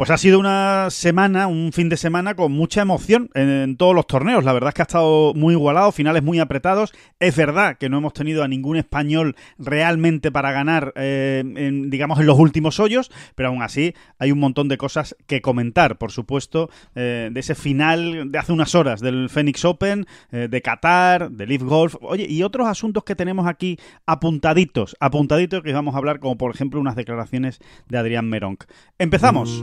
Pues ha sido una semana, un fin de semana con mucha emoción en, todos los torneos. La verdad es que ha estado muy igualado, finales muy apretados. Es verdad que no hemos tenido a ningún español realmente para ganar, eh, en, digamos, en los últimos hoyos, pero aún así hay un montón de cosas que comentar, por supuesto, eh, de ese final de hace unas horas del Phoenix Open, eh, de Qatar, de Leaf Golf, oye, y otros asuntos que tenemos aquí apuntaditos, apuntaditos que vamos a hablar, como por ejemplo unas declaraciones de Adrián Meronk. Empezamos.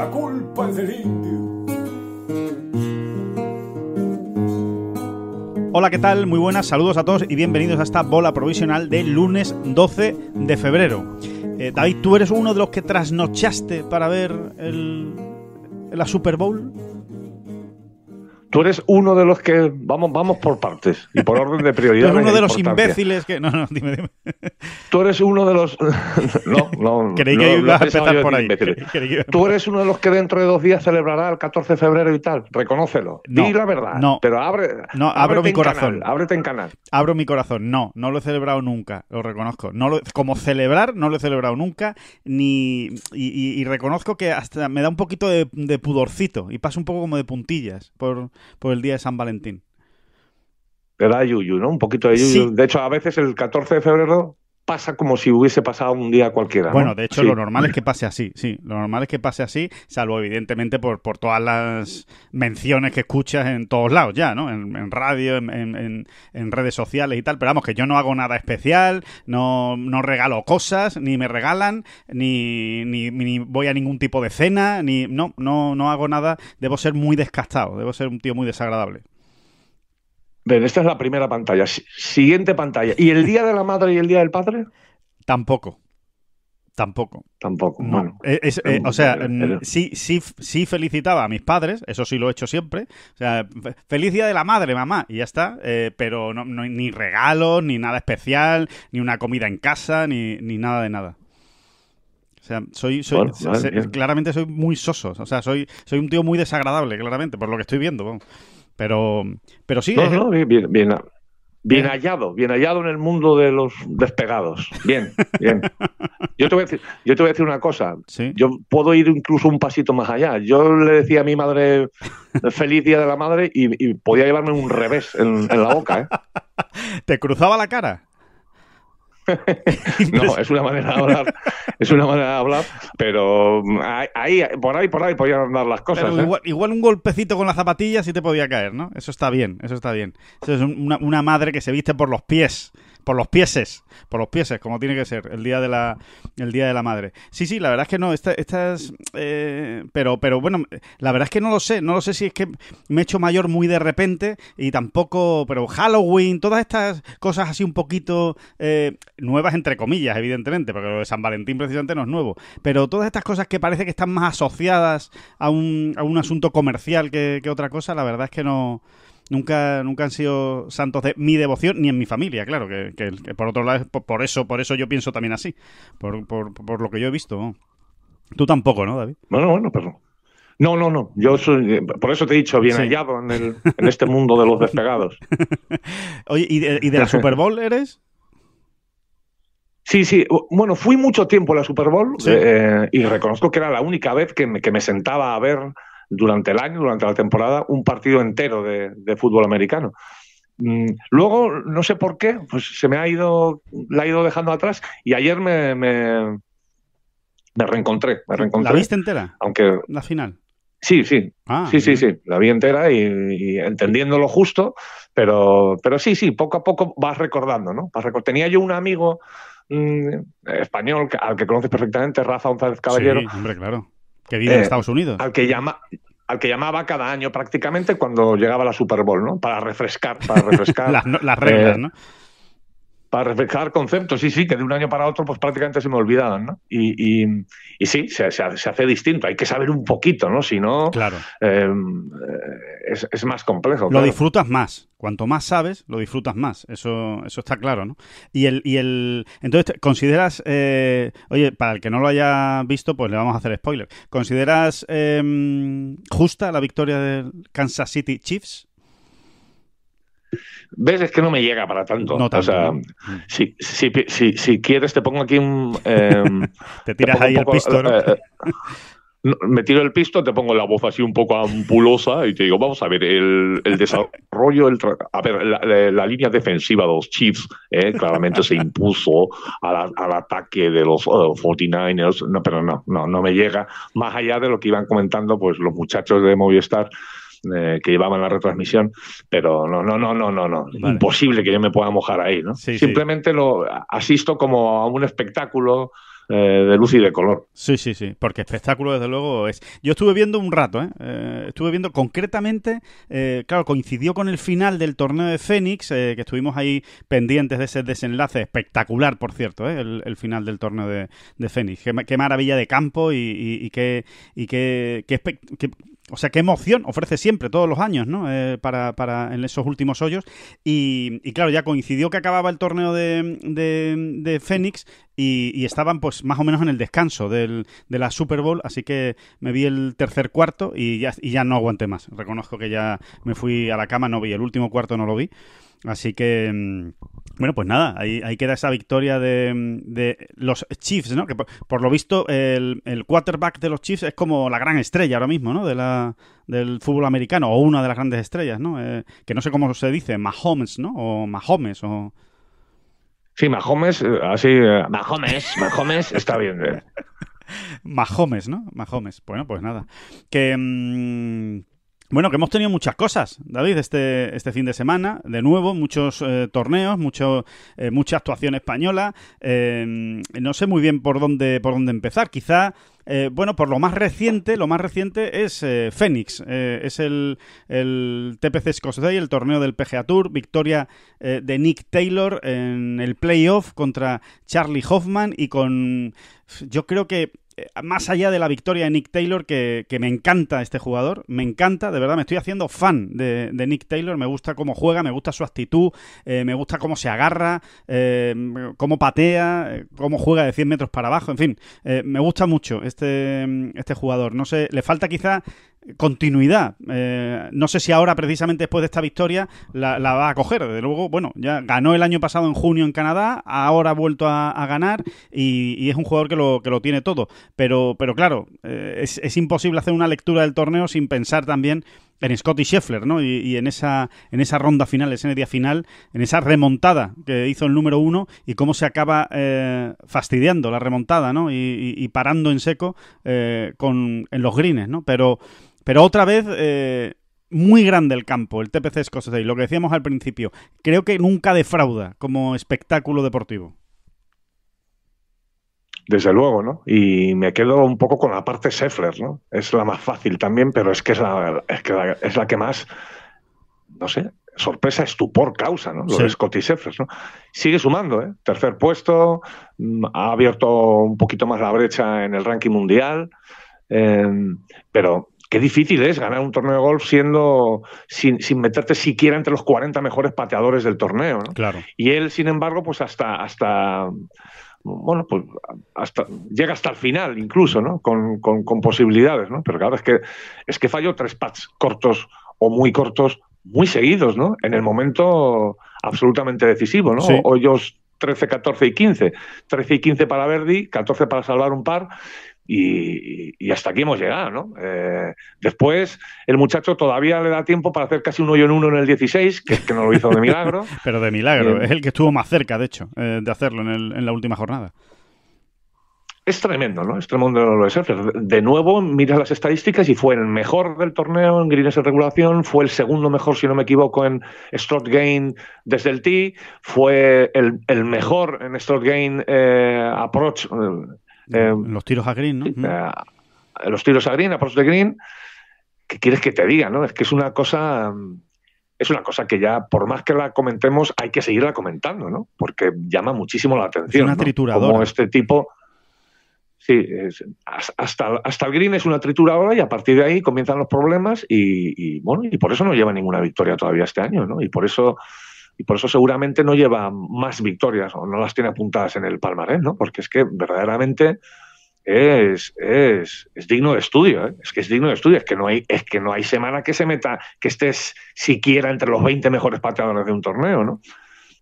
la culpa es del indio. Hola, ¿qué tal? Muy buenas, saludos a todos y bienvenidos a esta bola provisional de lunes 12 de febrero. Eh, David, ¿tú eres uno de los que trasnochaste para ver el, la Super Bowl? tú eres uno de los que vamos vamos por partes y por orden de prioridad. Tú eres uno de e los imbéciles que no no dime dime. Tú eres uno de los no no. Creí que iba a empezar por ahí. Tú eres uno de los que dentro de dos días celebrará el 14 de febrero y tal. Reconócelo. No, Di la verdad. No. Pero abre. No abro mi corazón. ábrete en canal. Abro mi corazón. No no lo he celebrado nunca. Lo reconozco. No como celebrar no lo he celebrado nunca ni y, reconozco que hasta me da un poquito de, pudorcito y paso un poco como de puntillas por por el día de San Valentín. Era Yuyu, ¿no? Un poquito de Yuyu. De hecho, a veces el 14 de febrero pasa como si hubiese pasado un día cualquiera. Bueno, de hecho, lo normal es que pase así, sí. Lo normal es que pase así, salvo evidentemente por, por todas las menciones que escuchas en todos lados ya, ¿no? En, radio, en, en, redes sociales y tal. Pero vamos, que yo no hago nada especial, no, no regalo cosas, ni me regalan, ni, ni, ni, voy a ningún tipo de cena, ni. No, no, no hago nada. Debo ser muy descastado, debo ser un tío muy desagradable esta es la primera pantalla. Siguiente pantalla. ¿Y el Día de la Madre y el Día del Padre? Tampoco. Tampoco. Tampoco. Bueno, eh, eh, o sea, mm, sí, sí, sí felicitaba a mis padres, eso sí lo he hecho siempre. O sea, feliz día de la madre, mamá, y ya está. Eh, pero no, ni regalos, ni nada especial, ni una comida en casa, ni, nada de nada. O sea, soy, claramente soy muy soso. O sea, soy, soy un tío muy desagradable, claramente, por lo que estoy viendo. Pero, sí. bien, bien, eh. hallado, bien hallado en el mundo de los despegados. Bien, bien. Yo te voy a decir, yo te voy a una cosa. Yo puedo ir incluso un pasito más allá. Yo le decía a mi madre feliz día de la madre y, podía llevarme un revés en, la boca. ¿eh? ¿Te cruzaba la cara? no, es una manera de hablar, es una manera de hablar, pero ahí, por ahí, por ahí podían andar las cosas. ¿eh? igual, un golpecito con la zapatilla sí te podía caer, ¿no? Eso está bien, eso está bien. Eso es una madre que se viste por los pies por los pieses, por los pieses, como tiene que ser, el día de la, el día de la madre. Sí, sí, la verdad es que no, estas, eh, pero, pero bueno, la verdad es que no lo sé, no lo sé si es que me he hecho mayor muy de repente y tampoco, pero Halloween, todas estas cosas así un poquito eh, nuevas entre comillas, evidentemente, porque lo de San Valentín precisamente no es nuevo, pero todas estas cosas que parece que están más asociadas a un, a un asunto comercial que, que otra cosa, la verdad es que no nunca, nunca han sido santos de mi devoción, ni en mi familia, claro, que, por otro lado, por, eso, por eso yo pienso también así, por, lo que yo he visto. Tú tampoco, ¿no, David? Bueno, bueno, perdón. No, no, no. Yo soy, eh, por eso te he dicho, bien hallado en, el, en, este mundo de los despegados. Oye, ¿y de, la Super Bowl eres? Sí, sí. Bueno, fui mucho tiempo a la Super Bowl eh, y reconozco que era la única vez que me, que me sentaba a ver durante el año, durante la temporada, un partido entero de, fútbol americano. Mm, luego, no sé por qué, pues se me ha ido, la ha ido dejando atrás y ayer me, me, reencontré, me reencontré. ¿La viste entera? Aunque... La final. Sí, sí. Ah, sí, sí, sí. La vi entera y, entendiendo lo justo, pero, pero sí, sí, poco a poco vas recordando, ¿no? Tenía yo un amigo mm, español al que conoces perfectamente, Rafa González Caballero. Sí, hombre, claro. Que vive en eh, Estados Unidos. Al que llama, al que llamaba cada año prácticamente cuando llegaba la Super Bowl, ¿no? Para refrescar, para refrescar. las, reglas, eh, ¿no? para reflejar conceptos. Sí, sí, que de un año para otro pues prácticamente se me olvidaban, ¿no? Y, y, sí, se, hace distinto. Hay que saber un poquito, ¿no? Si no, claro. Em, eh, es, más complejo. Lo disfrutas más. Cuanto más sabes, lo disfrutas más. Eso, eso está claro, ¿no? Y el, y el entonces consideras, eh, oye, para el que no lo haya visto, pues le vamos a hacer spoiler. ¿Consideras em, justa la victoria del Kansas City Chiefs? ¿Ves? Es que no me llega para tanto. o sea, si, quieres, te pongo aquí un. Em, te tiras ahí el pisto eh, eh, me tiro el pisto, te pongo la voz así un poco ampulosa y te digo, vamos a ver, el, desarrollo, el a ver, eh, la, línea defensiva de los Chiefs claramente se impuso al, ataque de los 49ers, no, pero no, no, no me llega, más allá de lo que iban comentando pues los muchachos de Movistar eh, que llevaban la retransmisión, pero no, no, no, no, no, Imposible que yo me pueda mojar ahí, ¿no? Simplemente lo asisto como a un espectáculo eh, de luz y de color. Sí, sí, sí, porque espectáculo desde luego es. Yo estuve viendo un rato, ¿eh? eh estuve viendo concretamente, eh, claro, coincidió con el final del torneo de Fénix, que estuvimos ahí pendientes de ese desenlace espectacular, por cierto, el, final del torneo de, Fénix. Qué, maravilla de campo y, qué, y qué, o sea, qué emoción ofrece siempre, todos los años, ¿no? Eh, para, para, en esos últimos hoyos. Y, y, claro, ya coincidió que acababa el torneo de, de, Fénix y, y, estaban pues más o menos en el descanso del, de la Super Bowl, así que me vi el tercer cuarto y ya, y ya no aguanté más. Reconozco que ya me fui a la cama, no vi el último cuarto, no lo vi. Así que, mm, bueno, pues nada, ahí, queda esa victoria mm, de, los Chiefs, ¿no? Que por, lo visto el, quarterback de los Chiefs es como la gran estrella ahora mismo, ¿no? De la, del fútbol americano, o una de las grandes estrellas, ¿no? Eh, que no sé cómo se dice, Mahomes, ¿no? O Mahomes, o... Sí, Mahomes, eh, así... Eh, Mahomes, Mahomes, está bien. Mahomes, ¿no? Mahomes. Bueno, pues nada. Que... Mm, bueno, que hemos tenido muchas cosas, David, este, este fin de semana. De nuevo, muchos eh, torneos, mucho, eh, mucha actuación española. Eh, no sé muy bien por dónde, por dónde empezar. Quizá bueno, por lo más reciente, lo más reciente es Fénix. es el, el TPC Scottsdale, el torneo del PGA Tour. Victoria de Nick Taylor en el playoff contra Charlie Hoffman y con. Yo creo que eh, más allá de la victoria de Nick Taylor, que, me encanta este jugador, me encanta, de verdad, me estoy haciendo fan de, Nick Taylor, me gusta cómo juega, me gusta su actitud, eh, me gusta cómo se agarra, eh, cómo patea, cómo juega de 100 metros para abajo, en fin, me gusta mucho este, este jugador. No sé, le falta quizá continuidad. Eh, no sé si ahora, precisamente después de esta victoria, la, va a coger. Desde luego, bueno, ya ganó el año pasado en junio en Canadá, ahora ha vuelto a, ganar y, es un jugador que lo, que lo tiene todo. Pero, pero claro, eh, es, imposible hacer una lectura del torneo sin pensar también en Scotty Scheffler, ¿no? Y, en esa en esa ronda final, ese día final, en esa remontada que hizo el número uno y cómo se acaba eh, fastidiando la remontada, ¿no? Y, y parando en seco con, en los greens, ¿no? Pero pero otra vez, eh, muy grande el campo, el TPC Y lo que decíamos al principio. Creo que nunca defrauda como espectáculo deportivo. Desde luego, ¿no? Y me quedo un poco con la parte Seffler, ¿no? Es la más fácil también, pero es que es la, que, más, no sé, sorpresa, estupor causa, ¿no? Lo de Scotty Sheffler, ¿no? Sigue sumando, ¿eh? Tercer puesto, mm, ha abierto un poquito más la brecha en el ranking mundial, eh, pero Qué difícil es ganar un torneo de golf siendo sin, meterte siquiera entre los 40 mejores pateadores del torneo. ¿no? Claro. Y él, sin embargo, pues hasta, hasta bueno, pues llega hasta el final incluso, ¿no? Con, posibilidades, ¿no? Pero claro, es que, es que falló tres pats cortos o muy cortos, muy seguidos, ¿no? En el momento absolutamente decisivo, ¿no? Hoyos 13, 14 y 15. 13 y 15 para Verdi, 14 para salvar un par y, hasta aquí hemos llegado, ¿no? Eh, después, el muchacho todavía le da tiempo para hacer casi un hoyo en uno en el 16, que, que no lo hizo de milagro. Pero de milagro, es el que estuvo más cerca, de hecho, eh, de hacerlo en, la última jornada. Es tremendo, ¿no? Es tremendo lo de De nuevo, miras las estadísticas y fue el mejor del torneo en greens de regulación, fue el segundo mejor, si no me equivoco, en Stroke Gain desde el tee, fue el, mejor en Strought Gain eh, Approach eh, los tiros a Green, ¿no? Eh, los tiros a Green, a Post de Green. ¿Qué quieres que te diga, no? Es que es una cosa. Es una cosa que ya, por más que la comentemos, hay que seguirla comentando, ¿no? Porque llama muchísimo la atención. Es una trituradora. Como este tipo. Sí, hasta, hasta el green es una trituradora y a partir de ahí comienzan los problemas y, bueno, y por eso no lleva ninguna victoria todavía este año, ¿no? Y por eso y por eso seguramente no lleva más victorias o no las tiene apuntadas en el palmarés, ¿no? Porque es que verdaderamente es, es, es digno de estudio, ¿eh? es que es digno de estudio, es que no hay, es que no hay semana que se meta, que estés siquiera entre los 20 mejores pateadores de un torneo, ¿no?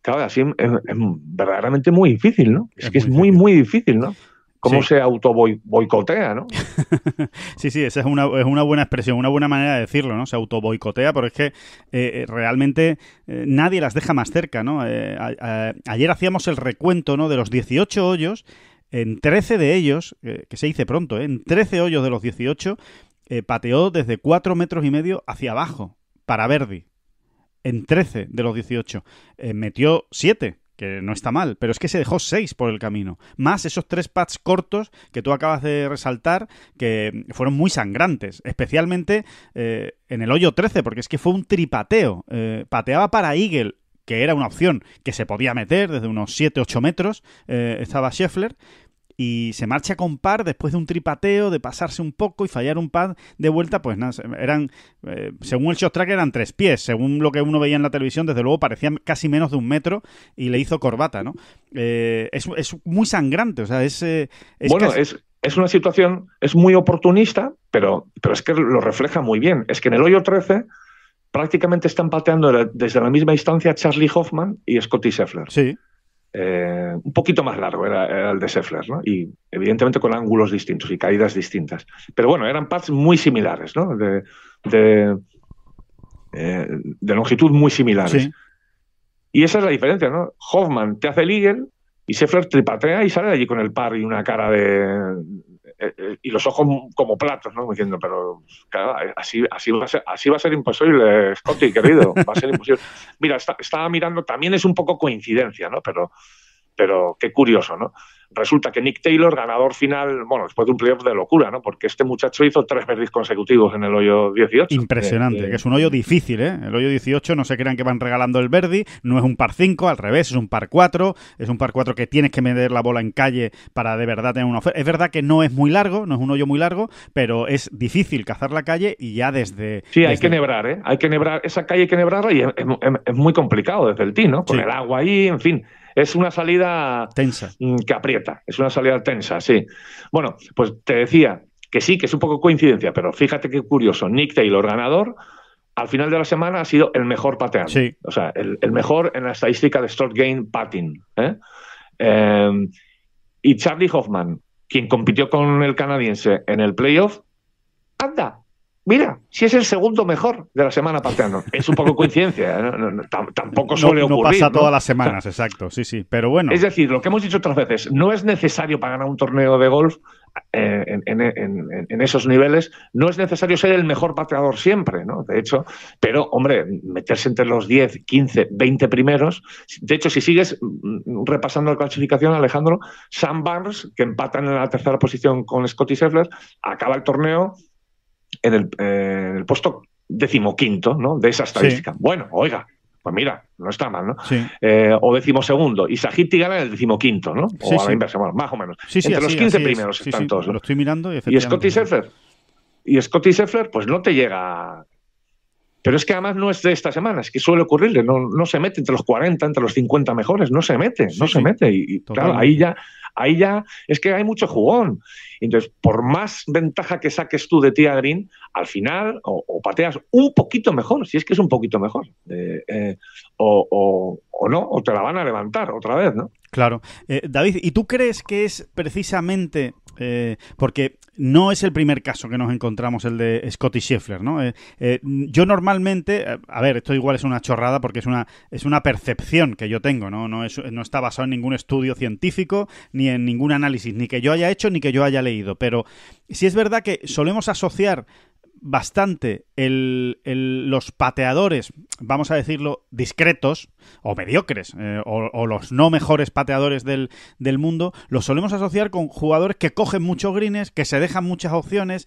Claro, así es, verdaderamente muy difícil, ¿no? Es, que es muy, muy difícil, ¿no? cómo se auto boicotea, ¿no? sí, sí, esa es una, es una buena expresión, una buena manera de decirlo, ¿no? Se auto boicotea, pero es que eh, eh, realmente eh, nadie las deja más cerca, ¿no? ayer hacíamos el recuento, De los 18 hoyos, en 13 de ellos, que se dice pronto, en 13 hoyos de los 18, pateó desde 4 metros y medio hacia abajo, para Verdi. En 13 de los 18. metió 7 que no está mal, pero es que se dejó seis por el camino, más esos tres pads cortos que tú acabas de resaltar, que fueron muy sangrantes, especialmente eh, en el hoyo 13, porque es que fue un tripateo, eh, pateaba para Eagle, que era una opción que se podía meter desde unos 7-8 metros, eh, estaba Scheffler, y se marcha con par después de un tripateo, de pasarse un poco y fallar un pad de vuelta, pues nada, eran, eh, según el show track eran tres pies, según lo que uno veía en la televisión, desde luego parecía casi menos de un metro y le hizo corbata, ¿no? Eh, es, muy sangrante, o sea, es... Eh, bueno, es, es una situación, es muy oportunista, pero, pero es que lo refleja muy bien. Es que en el hoyo 13 prácticamente están pateando desde la misma instancia Charlie Hoffman y Scotty Sheffler. Sí. Eh, un poquito más largo era, el de Sheffler, ¿no? Y evidentemente con ángulos distintos y caídas distintas. Pero bueno, eran pads muy similares, ¿no? De, de, eh, longitud muy similares. Y esa es la diferencia, ¿no? Hoffman te hace el eagle y Sheffler tripatea y sale de allí con el par y una cara de, eh, eh, y los ojos como platos, ¿no? diciendo, pero claro, así, así, va a ser, así va a ser imposible, Scotty, querido, va a ser imposible. Mira, estaba mirando, también es un poco coincidencia, ¿no? Pero pero qué curioso, ¿no? Resulta que Nick Taylor, ganador final, bueno, después de un playoff de locura, ¿no? Porque este muchacho hizo tres verdis consecutivos en el hoyo 18. Impresionante, que es un hoyo difícil, ¿eh? El hoyo 18, no se crean que van regalando el verdi, no es un par 5, al revés, es un par 4, es un par 4 que tienes que meter la bola en calle para de verdad tener una oferta. Es verdad que no es muy largo, no es un hoyo muy largo, pero es difícil cazar la calle y ya desde... Sí, hay que nebrar, ¿eh? Hay que nebrar, esa calle hay que nebrarla y es, muy complicado desde el tee, ¿no? Con el agua ahí, en fin es una salida tensa. Mm, que aprieta, es una salida tensa, sí. Bueno, pues te decía que sí, que es un poco coincidencia, pero fíjate qué curioso, Nick Taylor ganador. Al final de la semana ha sido el mejor pateando. O sea, el, mejor en la estadística de short Game Patting. ¿eh? Em, y Charlie Hoffman, quien compitió con el canadiense en el playoff, anda, Mira, si es el segundo mejor de la semana pateando. Es un poco coincidencia, ¿eh? tampoco suele ocurrir. No pasa todas las semanas, exacto, sí, sí, pero bueno. Es decir, lo que hemos dicho otras veces, no es necesario para ganar un torneo de golf eh, en, esos niveles, no es necesario ser el mejor pateador siempre, ¿no? De hecho, pero, hombre, meterse entre los 10, 15, 20 primeros. De hecho, si sigues mm, repasando la clasificación, Alejandro, Sam Barnes, que empatan en la tercera posición con Scotty Scheffler, acaba el torneo eh, en el, puesto decimoquinto ¿no? de esa estadística. Bueno, oiga, pues mira, no está mal, ¿no? Sí. Eh, o decimosegundo. Y Sajiti gana en el decimoquinto, ¿no? O a más o menos. Entre los 15 primeros están todos. y Y Scotty Y Scotty Sheffler pues no te llega. Pero es que además no es de esta semana, es que suele ocurrirle, no, no se mete entre los 40, entre los 50 mejores, no se mete, no se mete. y claro, ahí ya ahí ya es que hay mucho jugón. Entonces, por más ventaja que saques tú de tía Green, al final o, pateas un poquito mejor, si es que es un poquito mejor, eh, eh, o, no, o te la van a levantar otra vez, ¿no? Claro. Eh, David, ¿y tú crees que es precisamente eh, porque no es el primer caso que nos encontramos el de Scotty Scheffler, ¿no? Eh, eh, yo normalmente, a ver, esto igual es una chorrada porque es una, es una percepción que yo tengo, ¿no? No, está basado en ningún estudio científico ni en ningún análisis, ni que yo haya hecho ni que yo haya leído, pero si es verdad que solemos asociar bastante los pateadores, vamos a decirlo, discretos, o mediocres eh, o, los no mejores pateadores del, mundo, los solemos asociar con jugadores que cogen muchos greens, que se dejan muchas opciones,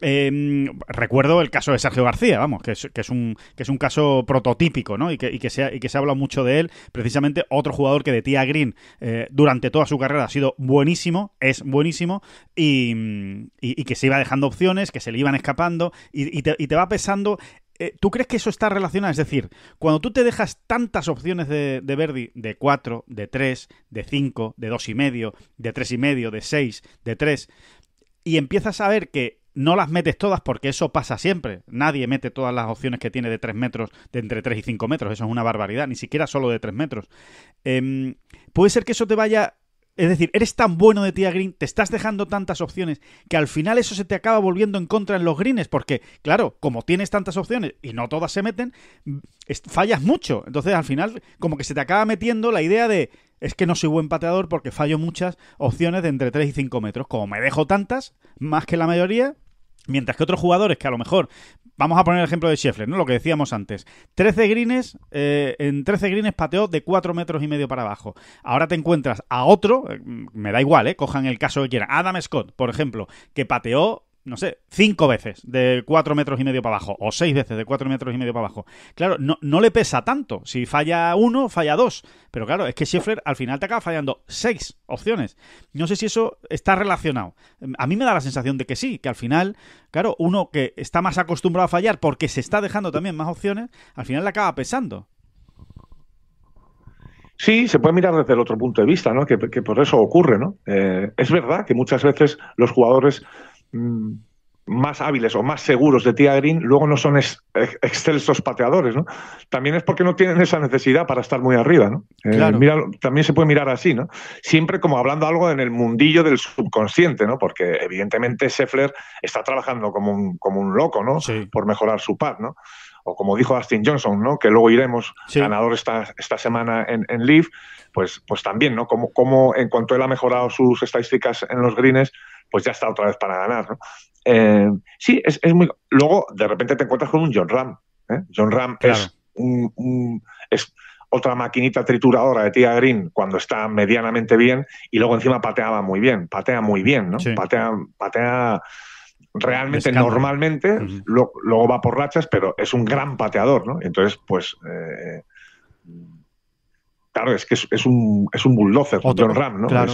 em, recuerdo el caso de Sergio García, vamos, que es, un, que es un caso prototípico, ¿no? Y que, que se ha, hablado mucho de él. Precisamente otro jugador que de Tía Green eh, durante toda su carrera ha sido buenísimo, es buenísimo, y, que se iba dejando opciones, que se le iban escapando, y, te, te, va pesando eh, ¿tú crees que eso está relacionado? Es decir, cuando tú te dejas tantas opciones de, de Verdi, de 4, de 3, de 5, de 2,5, de 3,5, de 6, de 3, y empiezas a ver que no las metes todas porque eso pasa siempre. Nadie mete todas las opciones que tiene de 3 metros, de entre 3 y 5 metros. Eso es una barbaridad, ni siquiera solo de 3 metros. Em, puede ser que eso te vaya es decir, eres tan bueno de tía green, te estás dejando tantas opciones que al final eso se te acaba volviendo en contra en los greens, porque, claro, como tienes tantas opciones y no todas se meten, fallas mucho. Entonces, al final, como que se te acaba metiendo la idea de es que no soy buen pateador porque fallo muchas opciones de entre 3 y 5 metros. Como me dejo tantas, más que la mayoría, Mientras que otros jugadores que a lo mejor Vamos a poner el ejemplo de Scheffler, ¿no? Lo que decíamos antes. 13 greens, eh, en 13 grines pateó de 4 metros y medio para abajo. Ahora te encuentras a otro, eh, me da igual, eh, Cojan el caso que quieran. Adam Scott, por ejemplo, que pateó no sé, cinco veces de cuatro metros y medio para abajo, o seis veces de cuatro metros y medio para abajo. Claro, no, le pesa tanto. Si falla uno, falla dos. Pero claro, es que Scheffler al final te acaba fallando seis opciones. No sé si eso está relacionado. A mí me da la sensación de que sí, que al final, claro, uno que está más acostumbrado a fallar porque se está dejando también más opciones, al final le acaba pesando. Sí, se puede mirar desde el otro punto de vista, ¿no? Que, por eso ocurre, ¿no? Eh, es verdad que muchas veces los jugadores Mm, más hábiles o más seguros de tía Green luego no son excelsos pateadores, ¿no? También es porque no tienen esa necesidad para estar muy arriba, ¿no? Eh, también se puede mirar así, ¿no? Siempre como hablando algo en el mundillo del subconsciente, ¿no? Porque evidentemente Scheffler está trabajando como un, como un loco, ¿no? Por mejorar su par, ¿no? O como dijo astin Johnson, ¿no? Que luego iremos ganador esta, esta semana en, en Leaf, pues, pues también, ¿no? Como, como en cuanto él ha mejorado sus estadísticas en los greens, pues ya está otra vez para ganar. ¿no? Eh, sí, es, muy. Luego, de repente te encuentras con un John Ram. ¿eh? John Ram es, es otra maquinita trituradora de tía Green cuando está medianamente bien y luego encima pateaba muy bien, patea muy bien, ¿no? Patea, patea realmente normalmente, luego va por rachas, pero es un gran pateador, ¿no? Entonces, pues. Eh, Claro, es que es, un, es bulldozer, otro, John Ram, ¿no? Eh,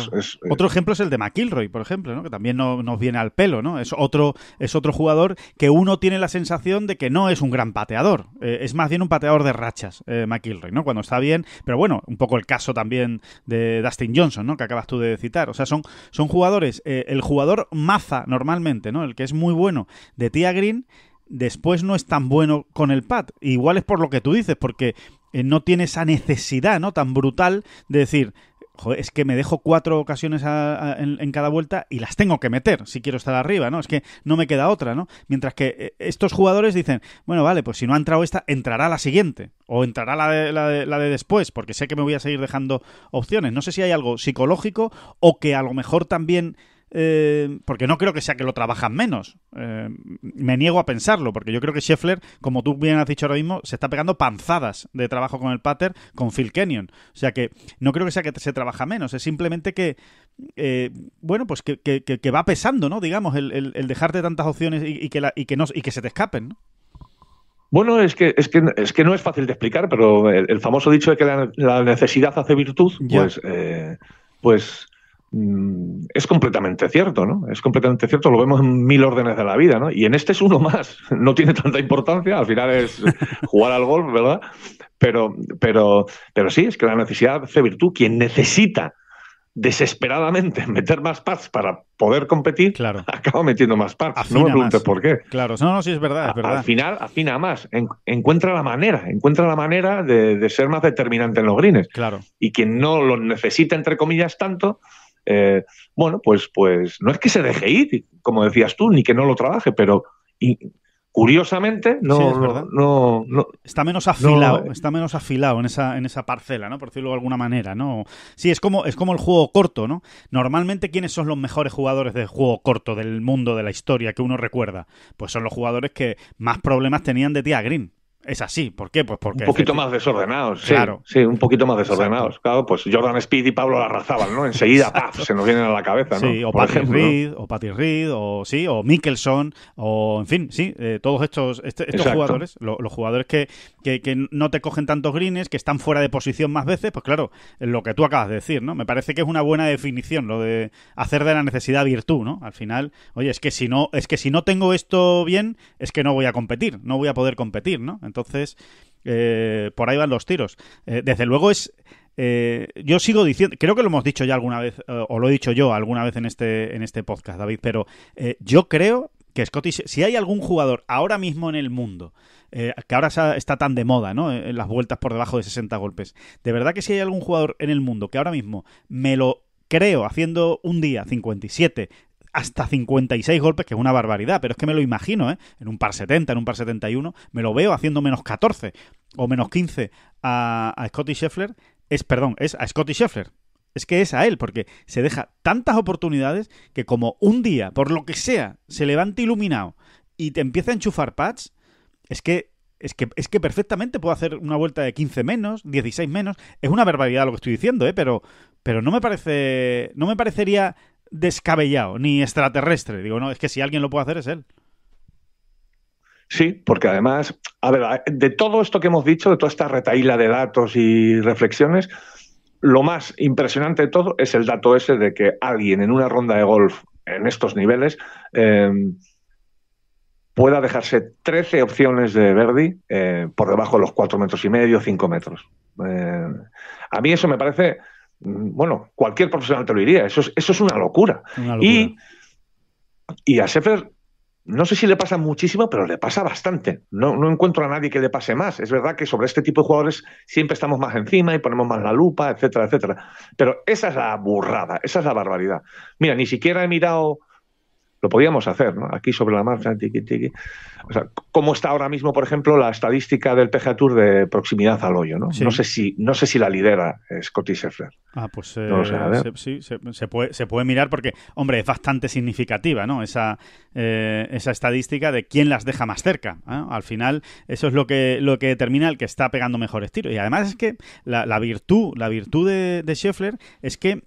otro ejemplo es el de McIlroy, por ejemplo, que también no, nos viene al pelo, ¿no? Es otro, es otro jugador que uno tiene la sensación de que no es un gran pateador, eh, es más bien un pateador de rachas, eh, McIlroy, ¿no? Cuando está bien, pero bueno, un poco el caso también de Dustin Johnson, ¿no? Que acabas tú de citar. O sea, son, son jugadores, el jugador maza normalmente, ¿no? El que es muy bueno de Tia Green después no es tan bueno con el pad. Igual es por lo que tú dices, porque eh, no tiene esa necesidad no tan brutal de decir es que me dejo cuatro ocasiones en, cada vuelta y las tengo que meter si quiero estar arriba, ¿no? Es que no me queda otra, ¿no? Mientras que eh, estos jugadores dicen, bueno, vale, pues si no ha entrado esta, entrará la siguiente o entrará la, de, la de después, porque sé que me voy a seguir dejando opciones. No sé si hay algo psicológico o que a lo mejor también eh, porque no creo que sea que lo trabajan menos. Eh, me niego a pensarlo, porque yo creo que Scheffler, como tú bien has dicho ahora mismo, se está pegando panzadas de trabajo con el pater con Phil Kenyon. O sea que no creo que sea que se trabaja menos, es simplemente que, eh, bueno, pues que, va pesando, ¿no? Digamos, el, dejarte tantas opciones y, que se te escapen, Bueno, es que, es que, no es fácil de explicar, pero el, famoso dicho de que la, necesidad hace virtud, pues, pues Mm, es completamente cierto, ¿no? Es completamente cierto, lo vemos en mil órdenes de la vida, ¿no? Y en este es uno más, no tiene tanta importancia, al final es jugar al golf, ¿verdad? Pero, pero, pero sí, es que la necesidad hace virtud. Quien necesita desesperadamente meter más paz para poder competir, claro. acaba metiendo más paz no me preguntes por qué. Claro, no, no, sí es verdad, Al final, afina más, encuentra la manera, encuentra la manera de, ser más determinante en los greens. Claro. Y quien no lo necesita, entre comillas, tanto, eh, bueno, pues, pues no es que se deje ir, como decías tú, ni que no lo trabaje, pero curiosamente no, no, está menos afilado eh. está menos afilado en esa en esa parcela no por decirlo de alguna manera no sí es como es como el juego corto no normalmente quiénes son los mejores jugadores de juego corto del mundo de la historia que uno recuerda pues son los jugadores que más problemas tenían de tía green es así, ¿por qué? Pues porque un poquito más desordenados, sí, claro. sí, un poquito más desordenados. Claro, pues Jordan Speed y Pablo arrasaban, ¿no? Enseguida ¡paf! se nos vienen a la cabeza, ¿no? Sí, o Patrick Reed, o Reed, o sí, o Mickelson, o en fin, sí, eh, todos estos, este, estos jugadores, los jugadores que, no te cogen tantos greens, que están fuera de posición más veces, pues claro, lo que tú acabas de decir, ¿no? Me parece que es una buena definición lo de hacer de la necesidad virtud, ¿no? Al final, oye, es que si no, es que si no tengo esto bien, es que no voy a competir, no voy a poder competir, ¿no? Entonces, eh, por ahí van los tiros. Eh, desde luego es... Eh, yo sigo diciendo, creo que lo hemos dicho ya alguna vez, o lo he dicho yo alguna vez en este, en este podcast, David, pero yo creo que Scotty, si hay algún jugador ahora mismo en el mundo que ahora está tan de moda, ¿no? En las vueltas por debajo de 60 golpes. De verdad que si hay algún jugador en el mundo que ahora mismo me lo creo haciendo un día 57, hasta 56 golpes, que es una barbaridad, pero es que me lo imagino, ¿eh? En un par 70, en un par 71, me lo veo haciendo menos 14 o menos 15 a, Scotty Scheffler. Es, perdón, es a Scotty Scheffler. Es que es a él, porque se deja tantas oportunidades que como un día, por lo que sea, se levanta iluminado y te empieza a enchufar pads, es que es que, es que perfectamente puedo hacer una vuelta de 15 menos, 16 menos. Es una barbaridad lo que estoy diciendo, ¿eh? pero, pero no me parece. No me parecería descabellado, ni extraterrestre. Digo, no, es que si alguien lo puede hacer es él. Sí, porque además, a ver, de todo esto que hemos dicho, de toda esta retaíla de datos y reflexiones, lo más impresionante de todo es el dato ese de que alguien en una ronda de golf en estos niveles eh, pueda dejarse 13 opciones de Verdi eh, por debajo de los 4 metros y medio, 5 metros. Eh, a mí eso me parece Mm, bueno, cualquier profesional te lo diría, eso es, una, locura. Y, y a Sefer, no sé si le pasa muchísimo, pero le pasa bastante. No, no, encuentro a nadie que le pase más. Es verdad que sobre este tipo de jugadores siempre estamos más encima y ponemos más la lupa, etcétera, etcétera. Pero esa es la burrada, esa es la barbaridad. Mira, ni siquiera he mirado lo podíamos hacer, ¿no? Aquí sobre la marcha, tiqui, O sea, ¿cómo está ahora mismo, por ejemplo, la estadística del PGA Tour de proximidad al hoyo, ¿no? No, sé si, no sé si la lidera Scotty Scheffler. Ah, pues eh, se, sí, se, puede, se puede mirar porque, hombre, es bastante significativa, ¿no? Esa, eh, esa estadística de quién las deja más cerca. ¿eh? Al final, eso es lo que, lo que determina el que está pegando mejores tiros. Y además es que la, virtud, la virtud de, de Scheffler es que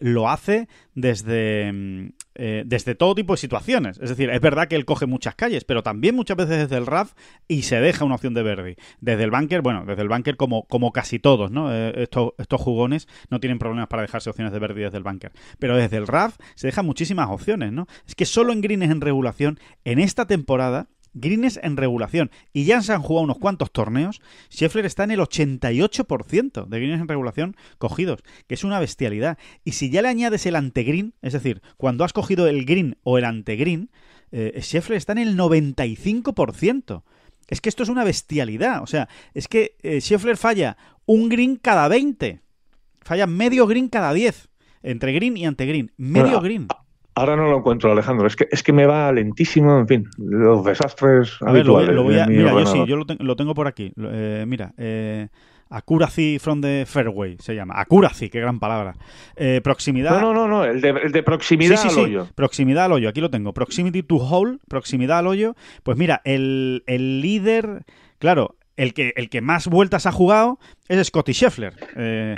lo hace desde mm, eh, desde todo tipo de situaciones. Es decir, es verdad que él coge muchas calles, pero también muchas veces desde el RAF y se deja una opción de Verdi. Desde el banker, bueno, desde el banker como, como casi todos, ¿no? Eh, estos, jugones no tienen problemas para dejarse opciones de Verdi desde el banker. Pero desde el RAF se dejan muchísimas opciones, ¿no? Es que solo en es en regulación, en esta temporada, greens en regulación. Y ya se han jugado unos cuantos torneos. Scheffler está en el 88% de greens en regulación cogidos, que es una bestialidad. Y si ya le añades el antegreen, es decir, cuando has cogido el green o el antegreen, Green, eh, Scheffler está en el 95%. Es que esto es una bestialidad. O sea, es que eh, Scheffler falla un green cada 20. Falla medio green cada 10. Entre green y green. Medio green. Ahora no lo encuentro, Alejandro. Es que, es que me va lentísimo, en fin, los desastres a habituales. lo, mira, yo sí, yo lo, tengo por aquí. Eh, mira, eh, Accuracy from the Fairway se llama. Accuracy, qué gran palabra. Eh, proximidad. No, no, no, El, de, el de proximidad al hoyo. Proximidad al hoyo, aquí lo tengo. Proximity to hole, proximidad al hoyo. Pues mira, el, el líder. Claro, el que, el que más vueltas ha jugado es Scotty Scheffler. Eh,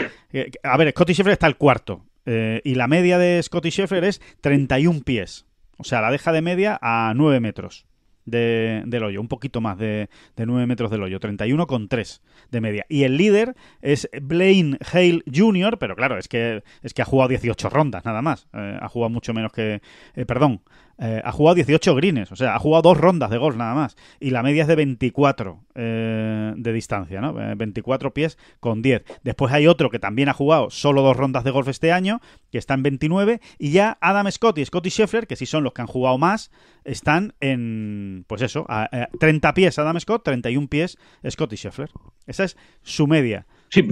a ver, Scotty Scheffler está el cuarto. Eh, y la media de Scotty Scheffler es 31 pies. O sea, la deja de media a 9 metros de, del hoyo, un poquito más de, de 9 metros del hoyo, 31,3 de media. Y el líder es Blaine Hale Jr., pero claro, es que, es que ha jugado 18 rondas nada más. Eh, ha jugado mucho menos que... Eh, perdón, eh, ha jugado 18 greens, o sea, ha jugado dos rondas de golf nada más. Y la media es de 24 eh, de distancia, ¿no? 24 eh, pies con 10. Después hay otro que también ha jugado solo dos rondas de golf este año, que está en 29. Y ya Adam Scott y Scotty Scheffler, que sí son los que han jugado más, están en, pues eso, a, 30 pies Adam Scott, 31 pies Scotty Scheffler. Esa es su media. Sí,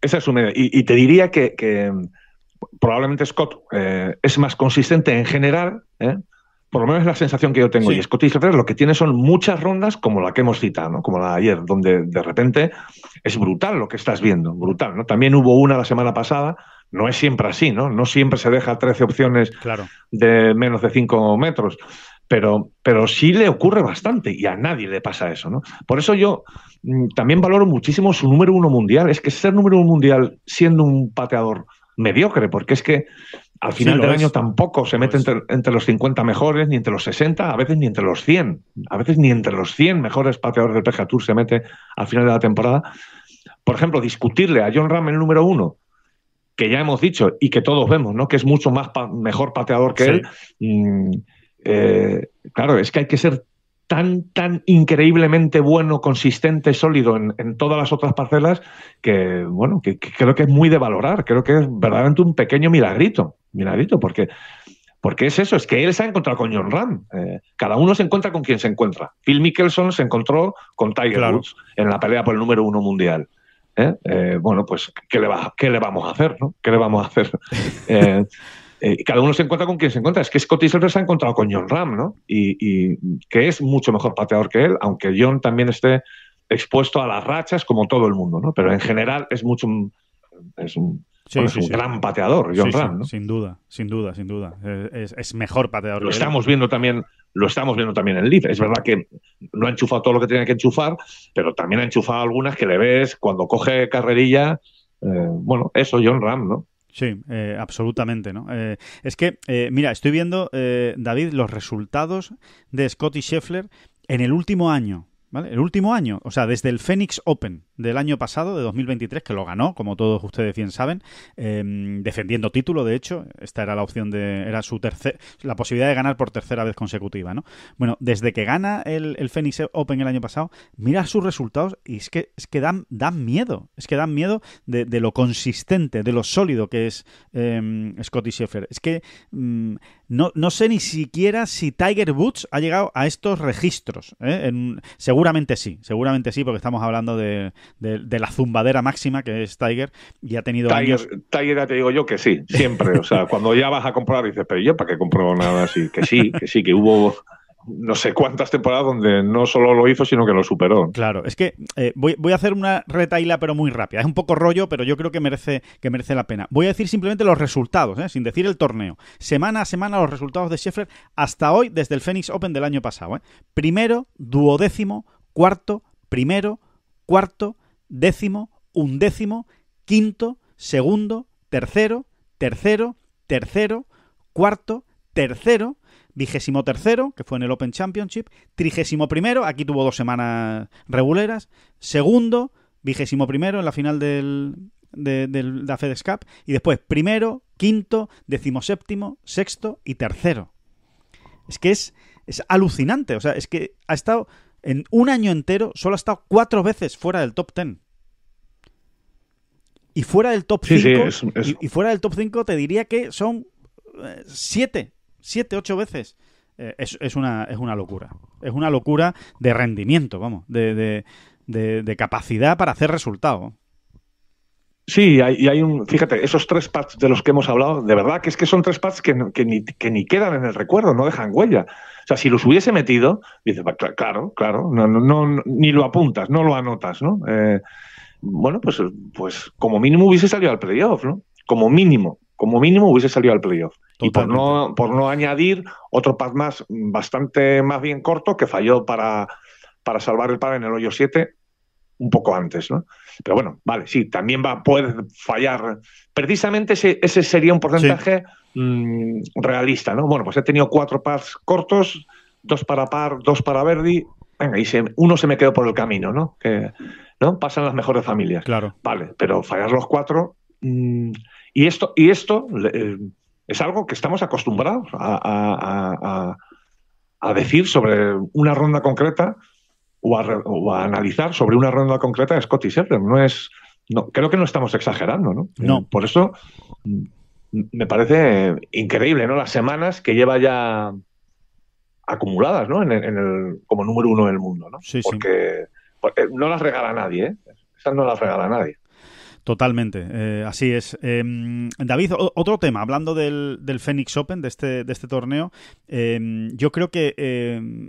esa es su media. Y, te diría que probablemente Scott eh, es más consistente en general, ¿eh? por lo menos es la sensación que yo tengo. Y Scott 3 lo que tiene son muchas rondas como la que hemos citado, como la ayer, donde de repente es brutal lo que estás viendo, brutal. ¿no? También hubo una la semana pasada, no es siempre así, ¿no? No siempre se deja 13 opciones de menos de 5 metros. Pero, pero sí le ocurre bastante y a nadie le pasa eso, ¿no? Por eso yo mm, también valoro muchísimo su número uno mundial. Es que ser número uno mundial siendo un pateador mediocre, porque es que al final del año tampoco se mete entre, los 50 mejores, ni entre los 60, a veces ni entre los 100. A veces ni entre los 100 mejores pateadores del PGA se mete al final de la temporada. Por ejemplo, discutirle a John Ram el número uno, que ya hemos dicho y que todos vemos, ¿no? Que es mucho más mejor pateador que él. Mm, eh, claro, es que hay que ser tan, tan increíblemente bueno, consistente, sólido en, todas las otras parcelas, que bueno, que, creo que es muy de valorar, creo que es verdaderamente un pequeño milagrito, milagrito, porque, porque es eso, es que él se ha encontrado con John Ram, eh, cada uno se encuentra con quien se encuentra. Phil Mickelson se encontró con Tiger Woods en la pelea por el número uno mundial. ¿eh? Eh, bueno, pues, ¿qué le, va, ¿qué le vamos a hacer? ¿no? ¿Qué le vamos a hacer? Eh, cada uno se encuentra con quien se encuentra. Es que Scotty Silver se ha encontrado con John Ram, ¿no? Y, que es mucho mejor pateador que él, aunque John también esté expuesto a las rachas como todo el mundo, ¿no? Pero en general es mucho un, es un, gran pateador, John Ram, Sin duda, sin duda, sin duda. Es, mejor pateador. Lo estamos viendo también lo estamos viendo también en Leeds. Es verdad que no ha enchufado todo lo que tenía que enchufar, pero también ha enchufado algunas que le ves cuando coge carrerilla. Eh, bueno, eso, John Ram, ¿no? Sí, eh, absolutamente, ¿no? Eh, es que, eh, mira, estoy viendo, David, los resultados de Scotty Scheffler en el último año, ¿vale? El último año, o sea, desde el Phoenix Open, del año pasado, de 2023, que lo ganó, como todos ustedes bien saben, em, defendiendo título, de hecho, esta era la opción de, era su tercer, la posibilidad de ganar por tercera vez consecutiva, ¿no? Bueno, desde que gana el, el Phoenix Open el año pasado, mira sus resultados y es que, es que dan, dan miedo, es que dan miedo de, lo consistente, de lo sólido que es em, Scotty Scheffler. Es que mm, no, no sé ni siquiera si Tiger Woods ha llegado a estos registros, ¿eh? seguramente sí, seguramente sí, porque estamos hablando de, de, la zumbadera máxima que es Tiger y ha tenido Tiger, años... Tiger ya te digo yo que sí, siempre. O sea, cuando ya vas a comprar dices, pero yo para qué compro nada así. Que sí, que sí, que hubo no sé cuántas temporadas donde no solo lo hizo, sino que lo superó. Claro, es que eh, voy, a hacer una retaila, pero muy rápida. Es un poco rollo, pero yo creo que merece, que merece la pena. Voy a decir simplemente los resultados, ¿eh? sin decir el torneo. Semana a semana los resultados de Sheffield hasta hoy, desde el Phoenix Open del año pasado. ¿eh? Primero, duodécimo, cuarto, primero, cuarto, décimo, undécimo, quinto, segundo, tercero, tercero, tercero, cuarto, tercero, vigésimo tercero, que fue en el Open Championship, trigésimo primero, aquí tuvo dos semanas reguleras, segundo, vigésimo primero en la final del, de, la FedEx Cup, y después primero, quinto, décimo séptimo, sexto y tercero. Es que es, es alucinante, o sea, es que ha estado en un año entero solo ha estado cuatro veces fuera del top 10. Y fuera del top 5, Y, fuera del top 5 te diría que son eh, siete, siete, ocho veces. Eh, es, una, es una locura. Es una locura de rendimiento, vamos, de, de, de, de capacidad para hacer resultados. Sí, hay, y hay un, fíjate, esos tres pads de los que hemos hablado, de verdad que es que son tres pads que, que, ni, que ni quedan en el recuerdo, no dejan huella. O sea, si los hubiese metido, dices, claro, claro, no, no, ni lo apuntas, no lo anotas, ¿no? Eh, bueno, pues, pues como mínimo hubiese salido al playoff, ¿no? Como mínimo, como mínimo hubiese salido al playoff. Y por no, por no añadir otro pad más, bastante más bien corto, que falló para, para salvar el par en el hoyo 7, un poco antes, ¿no? Pero bueno, vale, sí, también va a poder fallar. Precisamente ese, ese sería un porcentaje mm, realista, ¿no? Bueno, pues he tenido cuatro pars cortos, dos para par, dos para Verdi, venga, y uno se me quedó por el camino, ¿no? ¿no? Pasan las mejores familias. Claro. Vale, pero fallar los cuatro. Mm, y esto, y esto eh, es algo que estamos acostumbrados a, a decir sobre una ronda concreta o a, analizar sobre una ronda concreta de Scotty Shepard. No es, no, creo que no estamos exagerando, ¿no? Eh, por eso mm, me parece increíble, ¿no? Las semanas que lleva ya acumuladas, ¿no? En el, en el como número uno del mundo, ¿no? porque, eh, no las regala nadie, ¿eh? Esas no las regala nadie. Totalmente, eh, así es. Em, David, otro tema, hablando del, del Phoenix Open, de este, de este torneo, em, yo creo que em,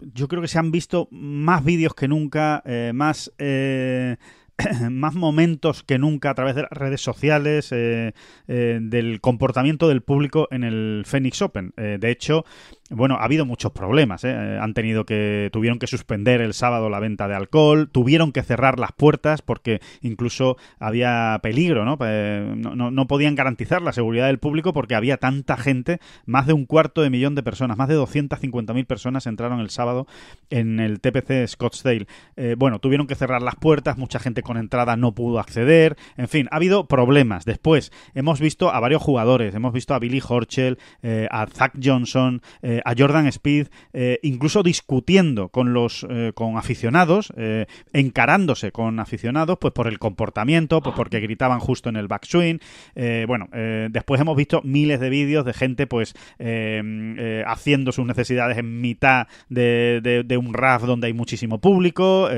yo creo que se han visto más vídeos que nunca, eh, más eh, más momentos que nunca a través de las redes sociales eh, eh, del comportamiento del público en el Phoenix Open. Eh, de hecho, bueno, ha habido muchos problemas. Han tenido que tuvieron que suspender el sábado la venta de alcohol, tuvieron que cerrar las puertas porque incluso había peligro, ¿no? no, no podían garantizar la seguridad del público porque había tanta gente, más de un cuarto de millón de personas, más de 250.000 personas entraron el sábado en el TPC Scottsdale. bueno, tuvieron que cerrar las puertas, mucha gente con entrada no pudo acceder. En fin, ha habido problemas. Después hemos visto a varios jugadores. Hemos visto a Billy Horchel, eh, a Zach Johnson, eh, a Jordan Speed, eh, incluso discutiendo con los con aficionados, encarándose con aficionados, pues por el comportamiento, pues porque gritaban justo en el backswing. bueno, después hemos visto miles de vídeos de gente pues haciendo sus necesidades en mitad de, de, un RAF donde hay muchísimo público,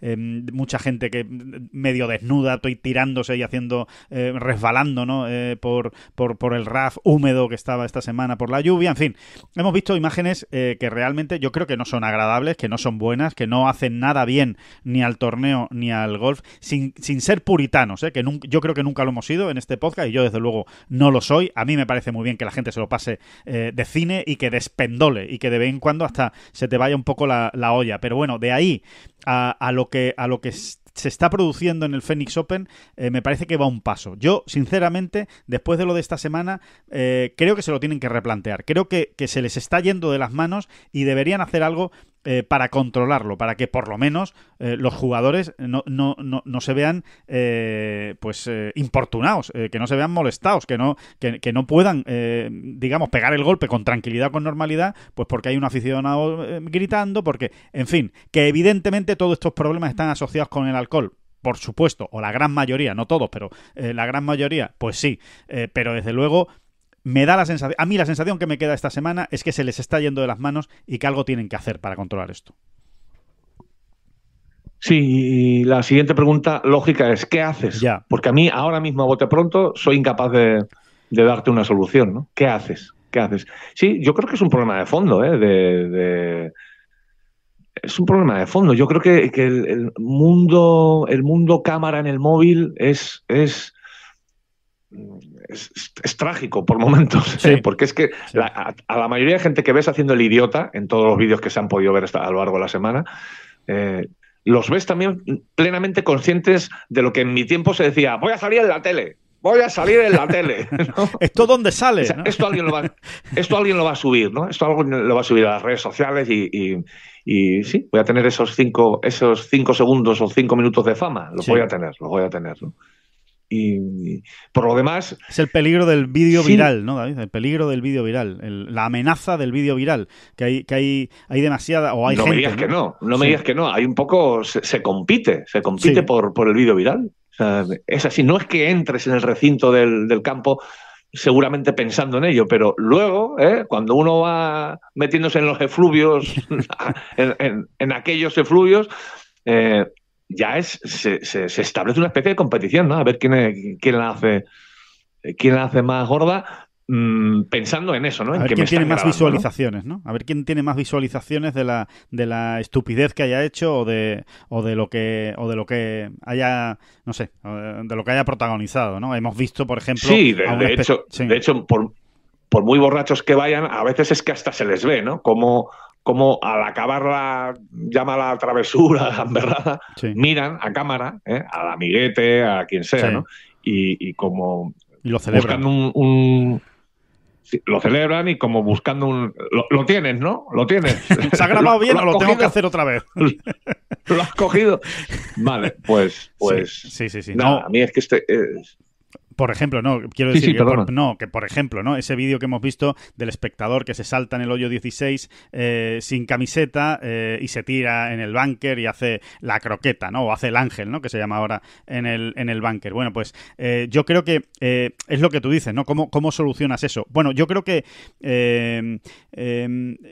em, mucha gente que medio desnuda, tirándose y haciendo, eh, resbalando, ¿no? Eh, por, por, el RAF húmedo que estaba esta semana por la lluvia, en fin. Hemos visto imágenes eh, que realmente yo creo que no son agradables, que no son buenas, que no hacen nada bien ni al torneo ni al golf, sin, ser puritanos, que yo creo que nunca lo hemos sido en este podcast y yo desde luego no lo soy. A mí me parece muy bien que la gente se lo pase de cine y que despendole y que de vez en cuando hasta se te vaya un poco la, olla. Pero bueno, de ahí a, lo que a lo que se está produciendo en el Phoenix Open eh, me parece que va un paso. Yo, sinceramente, después de lo de esta semana, eh, creo que se lo tienen que replantear. Creo que, que se les está yendo de las manos y deberían hacer algo eh, para controlarlo, para que por lo menos eh, los jugadores no, se vean eh, pues eh, importunados, que no se vean molestados, que no, que, no puedan, digamos, pegar el golpe con tranquilidad, con normalidad, pues porque hay un aficionado gritando, porque, en fin, que evidentemente todos estos problemas están asociados con el alcohol por supuesto, o la gran mayoría, no todos, pero la gran mayoría, pues sí, pero desde luego me da la sensación, a mí la sensación que me queda esta semana es que se les está yendo de las manos y que algo tienen que hacer para controlar esto. Sí, y la siguiente pregunta lógica es, ¿qué haces? Porque a mí ahora mismo, a bote pronto, soy incapaz de, darte una solución, ¿no? ¿Qué haces? ¿Qué haces? Sí, yo creo que es un problema de fondo, ¿eh? De, Es un problema de fondo. Yo creo que, el, el, mundo, el mundo cámara en el móvil es, es es, trágico por momentos, porque es que a, la mayoría de gente que ves haciendo el idiota en todos los vídeos que se han podido ver a lo largo de la semana, eh, los ves también plenamente conscientes de lo que en mi tiempo se decía, voy a salir en la tele. Voy a salir en la tele. Esto dónde sale. esto, alguien lo va, esto alguien lo va a subir, ¿no? Esto alguien lo va a subir a las redes sociales y, sí, voy a tener esos cinco, esos cinco segundos o cinco minutos de fama. Los voy a tener, los voy a tener. Y por lo demás. Es el peligro del vídeo viral, ¿no, David? El peligro del vídeo viral, la amenaza del vídeo viral, que hay, que hay, hay demasiada. O hay no me digas que no, no me digas que no. Hay un poco. Se, compite, se compite por, por el vídeo viral. es así, no es que entres en el recinto del, campo seguramente pensando en ello, pero luego, ¿eh? cuando uno va metiéndose en los efluvios, en, en, en aquellos efluvios, eh, ya es, se, establece una especie de competición, ¿no? A ver quién, quién la hace quién la hace más gorda mm, pensando en eso, ¿no? A ver quién tiene más visualizaciones, ¿no? A ver quién tiene más visualizaciones de la, de la estupidez que haya hecho o de, o de lo que o de lo que haya, no sé, de lo que haya protagonizado, ¿no? Hemos visto, por ejemplo, sí, de, hecho, de hecho por, por muy borrachos que vayan, a veces es que hasta se les ve, ¿no? Como como al acabar la, llama la travesura, la miran a cámara, ¿eh? al amiguete, a quien sea, ¿no? Y, como... Y lo celebran. un, lo celebran y como buscando un... Lo, tienes, ¿no? Lo tienes. ¿Se ha grabado bien lo, o lo tengo que hacer otra vez? lo has cogido. Vale, pues... pues sí, sí, sí. no, a mí es que este... Eh, por ejemplo, no, quiero decir no, que por ejemplo, ¿no? Ese vídeo que hemos visto del espectador que se salta en el hoyo 16 eh, sin camiseta eh, y se tira en el búnker y hace la croqueta, ¿no? O hace el ángel, ¿no? Que se llama ahora en el, en el búnker. Bueno, pues eh, yo creo que es lo que tú dices, ¿no? ¿Cómo, ¿Cómo solucionas eso? Bueno, yo creo que em,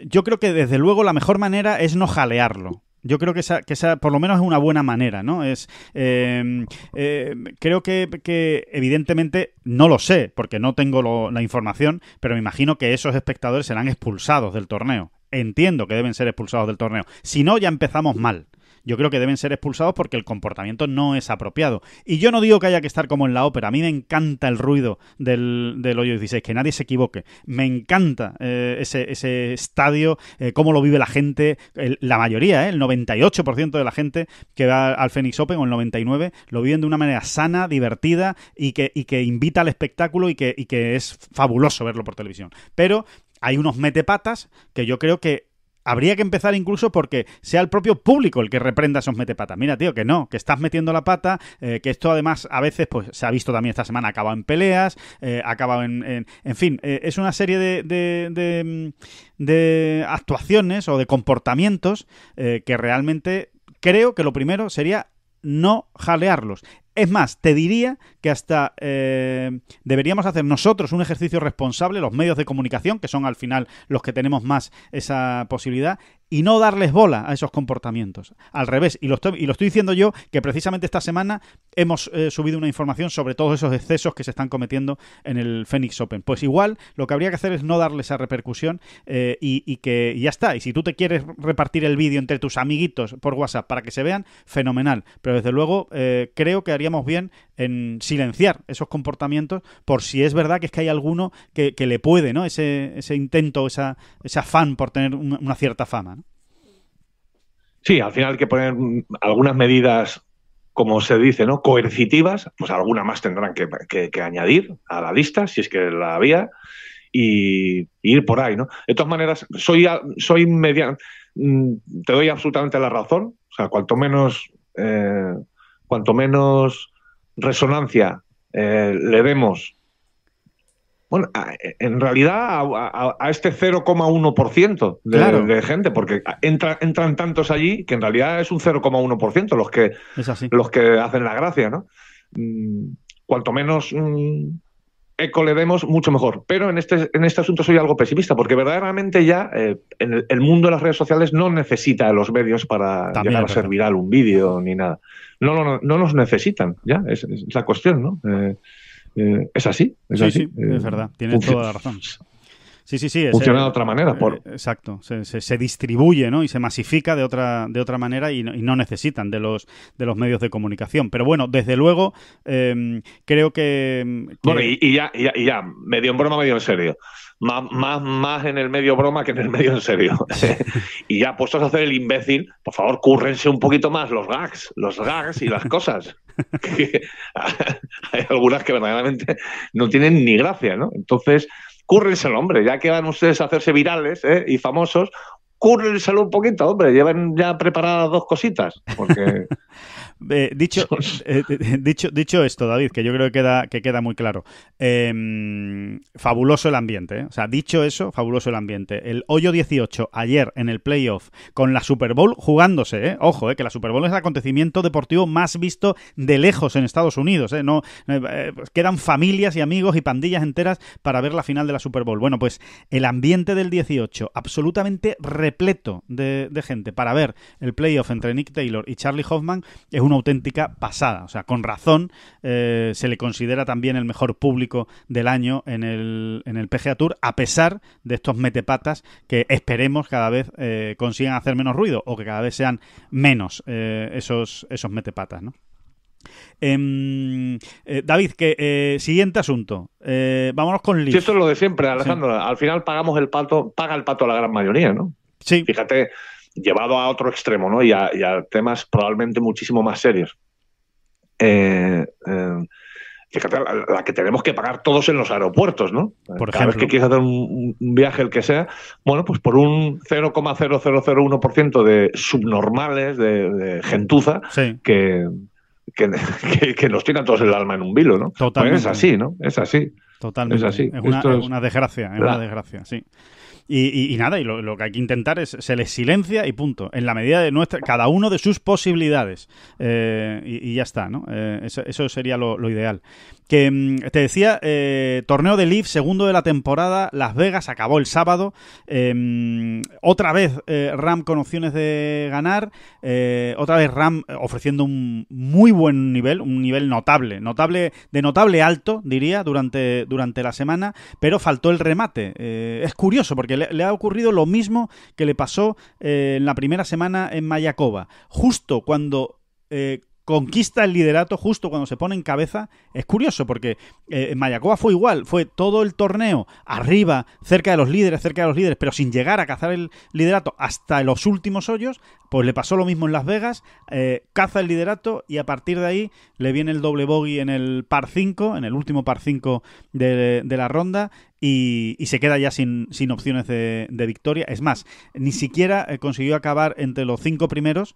yo creo que desde luego la mejor manera es no jalearlo. Yo creo que esa, que por lo menos es una buena manera, ¿no? Es em, em, creo que, evidentemente no lo sé, porque no tengo la información, pero me imagino que esos espectadores serán expulsados del torneo. Entiendo que deben ser expulsados del torneo. Si no, ya empezamos mal yo creo que deben ser expulsados porque el comportamiento no es apropiado. Y yo no digo que haya que estar como en la ópera, a mí me encanta el ruido del, del hoyo 16, que nadie se equivoque, me encanta eh, ese, estadio, eh, cómo lo vive la gente, la mayoría, eh, el 98% de la gente que va al Phoenix Open o el 99% lo viven de una manera sana, divertida y que, invita al espectáculo y que, y que es fabuloso verlo por televisión. Pero hay unos metepatas que yo creo que habría que empezar incluso porque sea el propio público el que reprenda esos metepatas. Mira, tío, que no, que estás metiendo la pata, eh, que esto además a veces pues se ha visto también esta semana, ha acabado en peleas, eh, ha acabado en... En, fin, eh, es una serie de, de, de, de, actuaciones o de comportamientos que realmente creo que lo primero sería no jalearlos. Es más, te diría que hasta eh, deberíamos hacer nosotros un ejercicio responsable, los medios de comunicación, que son al final los que tenemos más esa posibilidad, y no darles bola a esos comportamientos. Al revés, y lo estoy, y lo estoy diciendo yo, que precisamente esta semana hemos eh, subido una información sobre todos esos excesos que se están cometiendo en el Phoenix Open. Pues igual, lo que habría que hacer es no darle esa repercusión eh, y, que ya está. Y si tú te quieres repartir el vídeo entre tus amiguitos por WhatsApp para que se vean, fenomenal. Pero desde luego, eh, creo que haríamos bien en silenciar esos comportamientos por si es verdad que es que hay alguno que, le puede, ¿no? Ese, intento, ese afán por tener una, cierta fama, ¿no? Sí, al final hay que poner mm, algunas medidas, como se dice, ¿no? Coercitivas, pues alguna más tendrán que, añadir a la lista, si es que la había, y, ir por ahí, ¿no? De todas maneras, soy, soy mm, te doy absolutamente la razón, o sea, cuanto menos, eh, cuanto menos resonancia eh, le vemos? Bueno, en realidad a, este 0,1% de, gente, porque entran tantos allí que en realidad es un 0,1% los que los que hacen la gracia, ¿no? Mm, cuanto menos mm, eco le mucho mejor. Pero en este, en este asunto soy algo pesimista, porque verdaderamente ya eh, el, mundo de las redes sociales no necesita los medios para llegar a ser viral un vídeo ni nada. No, no, no nos necesitan, ya, es, la cuestión, ¿no? Eh, eh, es así, es sí, Sí, es verdad, tienes toda la razón. Sí, sí, sí. Funciona de otra manera. Por... Eh, exacto. Se, distribuye ¿no? y se masifica de otra, de otra manera y no, y no, necesitan de los, de los medios de comunicación. Pero bueno, desde luego, em, creo que. Em, bueno, y, ya, y, ya, y ya, medio en broma, medio en serio. Más, más, más, en el medio broma que en el medio en serio. y ya puestos a hacer el imbécil, por favor, cúrrense un poquito más los gags, los gags y las cosas. Hay algunas que verdaderamente no tienen ni gracia, ¿no? Entonces, cúrrense el hombre, ya que van ustedes a hacerse virales ¿eh? y famosos, cúrrenselo un poquito, hombre, llevan ya preparadas dos cositas, porque Eh, dicho, eh, eh, dicho, dicho esto, David, que yo creo que queda, que queda muy claro. Em, fabuloso el ambiente. O sea, dicho eso, fabuloso el ambiente. El hoyo 18 ayer en el playoff con la Super Bowl jugándose. Ojo, que la Super Bowl es el acontecimiento deportivo más visto de lejos en Estados Unidos. No, pues quedan familias y amigos y pandillas enteras para ver la final de la Super Bowl. Bueno, pues el ambiente del 18, absolutamente repleto de, de gente para ver el playoff entre Nick Taylor y Charlie Hoffman, es un una auténtica pasada. O sea, con razón eh, se le considera también el mejor público del año en el, en el PGA Tour, a pesar de estos metepatas que esperemos cada vez eh, consigan hacer menos ruido o que cada vez sean menos eh, esos, esos metepatas, ¿no? Em, David, que siguiente asunto. vámonos con Liz. esto es lo de siempre, Alejandro. Al final pagamos el pato, paga el pato a la gran mayoría, ¿no? Sí. Fíjate, llevado a otro extremo, ¿no? Y a, temas probablemente muchísimo más serios. Eh, eh la, que tenemos que pagar todos en los aeropuertos, ¿no? Por Cada ejemplo. vez que quieres hacer un, viaje, el que sea, bueno, pues por un 0,0001% de subnormales, de, gentuza, que, que, nos tiran todos el alma en un vilo, ¿no? Pues Totalmente. es así, ¿no? Es así. Totalmente. Es así. Es una, desgracia, es una desgracia, sí. Y, y, nada, y lo, que hay que intentar es, se les silencia y punto, en la medida de nuestra, cada uno de sus posibilidades. Eh, y, ya está, ¿no? Eh, eso, sería lo ideal que mm, te decía, eh, torneo de live segundo de la temporada, Las Vegas acabó el sábado. Eh, mm, otra vez eh, Ram con opciones de ganar. otra vez Ram ofreciendo un muy buen nivel, un nivel notable, notable de notable alto, diría, durante, durante la semana, pero faltó el remate. es curioso porque le, ha ocurrido lo mismo que le pasó en la primera semana en Mayakoba Justo cuando conquista el liderato justo cuando se pone en cabeza, es curioso porque en eh, Mayacoba fue igual, fue todo el torneo arriba, cerca de los líderes, cerca de los líderes, pero sin llegar a cazar el liderato hasta los últimos hoyos, pues le pasó lo mismo en Las Vegas, eh, caza el liderato y a partir de ahí le viene el doble bogey en el par 5, en el último par 5 de, la ronda, y, se queda ya sin, opciones de, de, victoria. Es más, ni siquiera eh, consiguió acabar entre los cinco primeros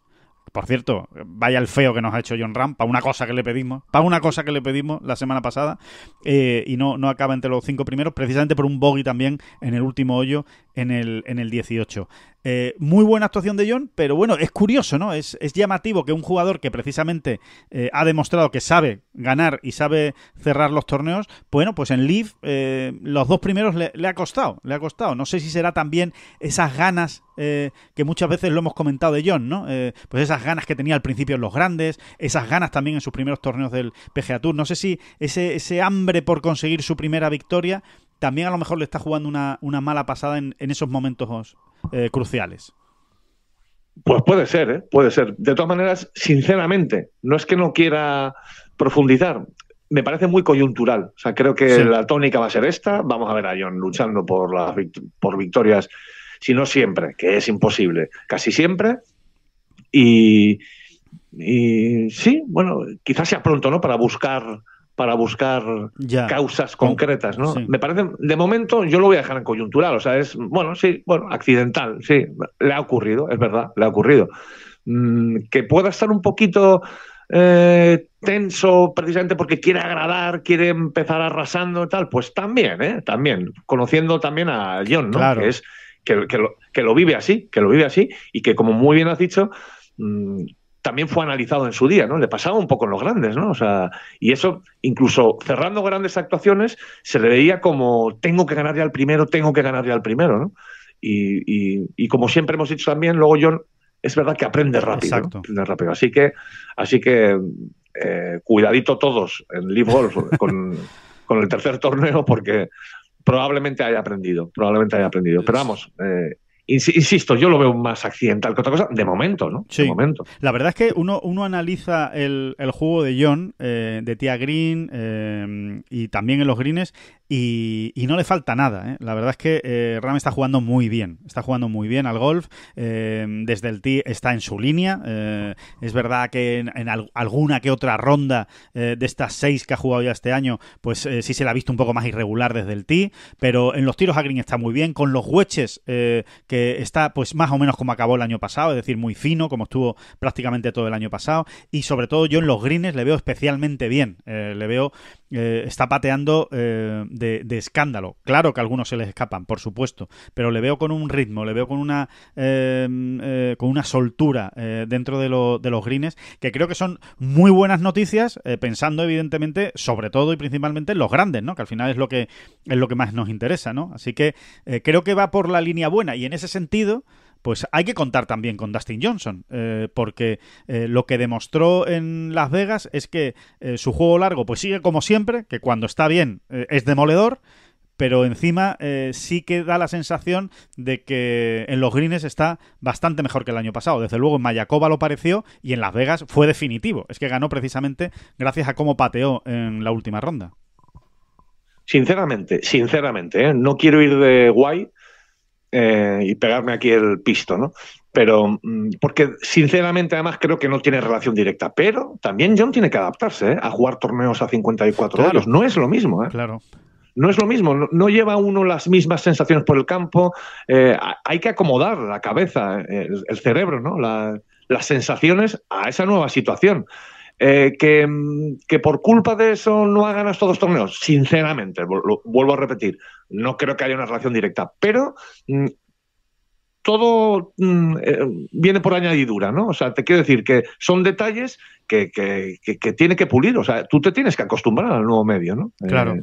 por cierto, vaya el feo que nos ha hecho John Ram, para una cosa que le pedimos, para una cosa que le pedimos la semana pasada, eh, y no, no acaba entre los cinco primeros, precisamente por un bogey también en el último hoyo, en el, en el 18. Eh, muy buena actuación de John, pero bueno, es curioso, ¿no? Es, llamativo que un jugador que precisamente eh, ha demostrado que sabe ganar y sabe cerrar los torneos, bueno, pues en Leaf eh, los dos primeros le, ha costado, le ha costado. No sé si será también esas ganas que muchas veces lo hemos comentado de John, ¿no? pues esas ganas que tenía al principio en los grandes, esas ganas también en sus primeros torneos del PGA Tour. No sé si ese, hambre por conseguir su primera victoria también a lo mejor le está jugando una, una mala pasada en, en esos momentos eh, cruciales. Pues puede ser, ¿eh? puede ser. De todas maneras, sinceramente, no es que no quiera profundizar, me parece muy coyuntural. O sea, creo que la tónica va a ser esta. Vamos a ver a John luchando por, las por victorias, si no siempre, que es imposible, casi siempre. Y, y sí, bueno, quizás sea pronto, ¿no? Para buscar para buscar causas concretas, ¿no? Me parece, de momento, yo lo voy a dejar en coyuntural, o sea, es, bueno, sí, bueno, accidental, sí, le ha ocurrido, es verdad, le ha ocurrido. Mm, que pueda estar un poquito eh, tenso precisamente porque quiere agradar, quiere empezar arrasando y tal, pues también, ¿eh? También, conociendo también a John, ¿no? Que es que, lo, que lo vive así, que lo vive así y que como muy bien has dicho, mm, también fue analizado en su día, ¿no? Le pasaba un poco en los grandes, ¿no? O sea, y eso, incluso cerrando grandes actuaciones, se le veía como tengo que ganar ya al primero, tengo que ganar ya al primero, ¿no? Y, como siempre hemos dicho también, luego John es verdad que aprende rápido, rápido. Así que, así que eh, cuidadito todos en Leaf Golf con, el tercer torneo, porque probablemente haya aprendido, probablemente haya aprendido. Pero vamos, eh, Insisto, yo lo veo más accidental que otra cosa, de momento, ¿no? De momento. La verdad es que uno, uno analiza el, juego de John, eh, de Tía Green eh, y también en los Greens, y, no le falta nada. ¿eh? La verdad es que eh, Ram está jugando muy bien, está jugando muy bien al golf, eh, desde el tee está en su línea, eh, es verdad que en, alguna que otra ronda eh, de estas seis que ha jugado ya este año, pues sí se la ha visto un poco más irregular desde el tee, pero en los tiros a green está muy bien, con los hueches que está pues más o menos como acabó el año pasado, es decir, muy fino, como estuvo prácticamente todo el año pasado, y sobre todo yo en los greens le veo especialmente bien, le veo, está pateando de, escándalo. Claro que algunos se les escapan, por supuesto, pero le veo con un ritmo, le veo con una, em, eh, con una soltura eh, dentro de, lo, de, los greens, que creo que son muy buenas noticias, eh, pensando evidentemente, sobre todo y principalmente en los grandes, ¿no? que al final es lo que, es lo que más nos interesa. ¿no? Así que creo que va por la línea buena y en ese sentido pues hay que contar también con Dustin Johnson, eh, porque eh, lo que demostró en Las Vegas es que eh, su juego largo pues sigue como siempre, que cuando está bien es demoledor, pero encima sí que da la sensación de que en los greens está bastante mejor que el año pasado. Desde luego en Mayacoba lo pareció y en Las Vegas fue definitivo. Es que ganó precisamente gracias a cómo pateó en la última ronda. Sinceramente, sinceramente, no quiero ir de guay, eh, y pegarme aquí el pisto, ¿no? Pero, mm, porque sinceramente además creo que no tiene relación directa, pero también John tiene que adaptarse ¿eh? a jugar torneos a 54 claro. no es lo mismo, ¿eh? Claro no es lo mismo, no, lleva uno las mismas sensaciones por el campo, eh, hay que acomodar la cabeza, el, cerebro, ¿no? las sensaciones a esa nueva situación. Mm, que, por culpa de eso no hagan estos dos torneos, sinceramente, vuelvo a repetir, no creo que haya una relación directa, pero mm, todo mm, eh, viene por añadidura, ¿no? O sea, te quiero decir que son detalles que, que, que, tiene que pulir, o sea, tú te tienes que acostumbrar al nuevo medio, ¿no? Claro. Eh,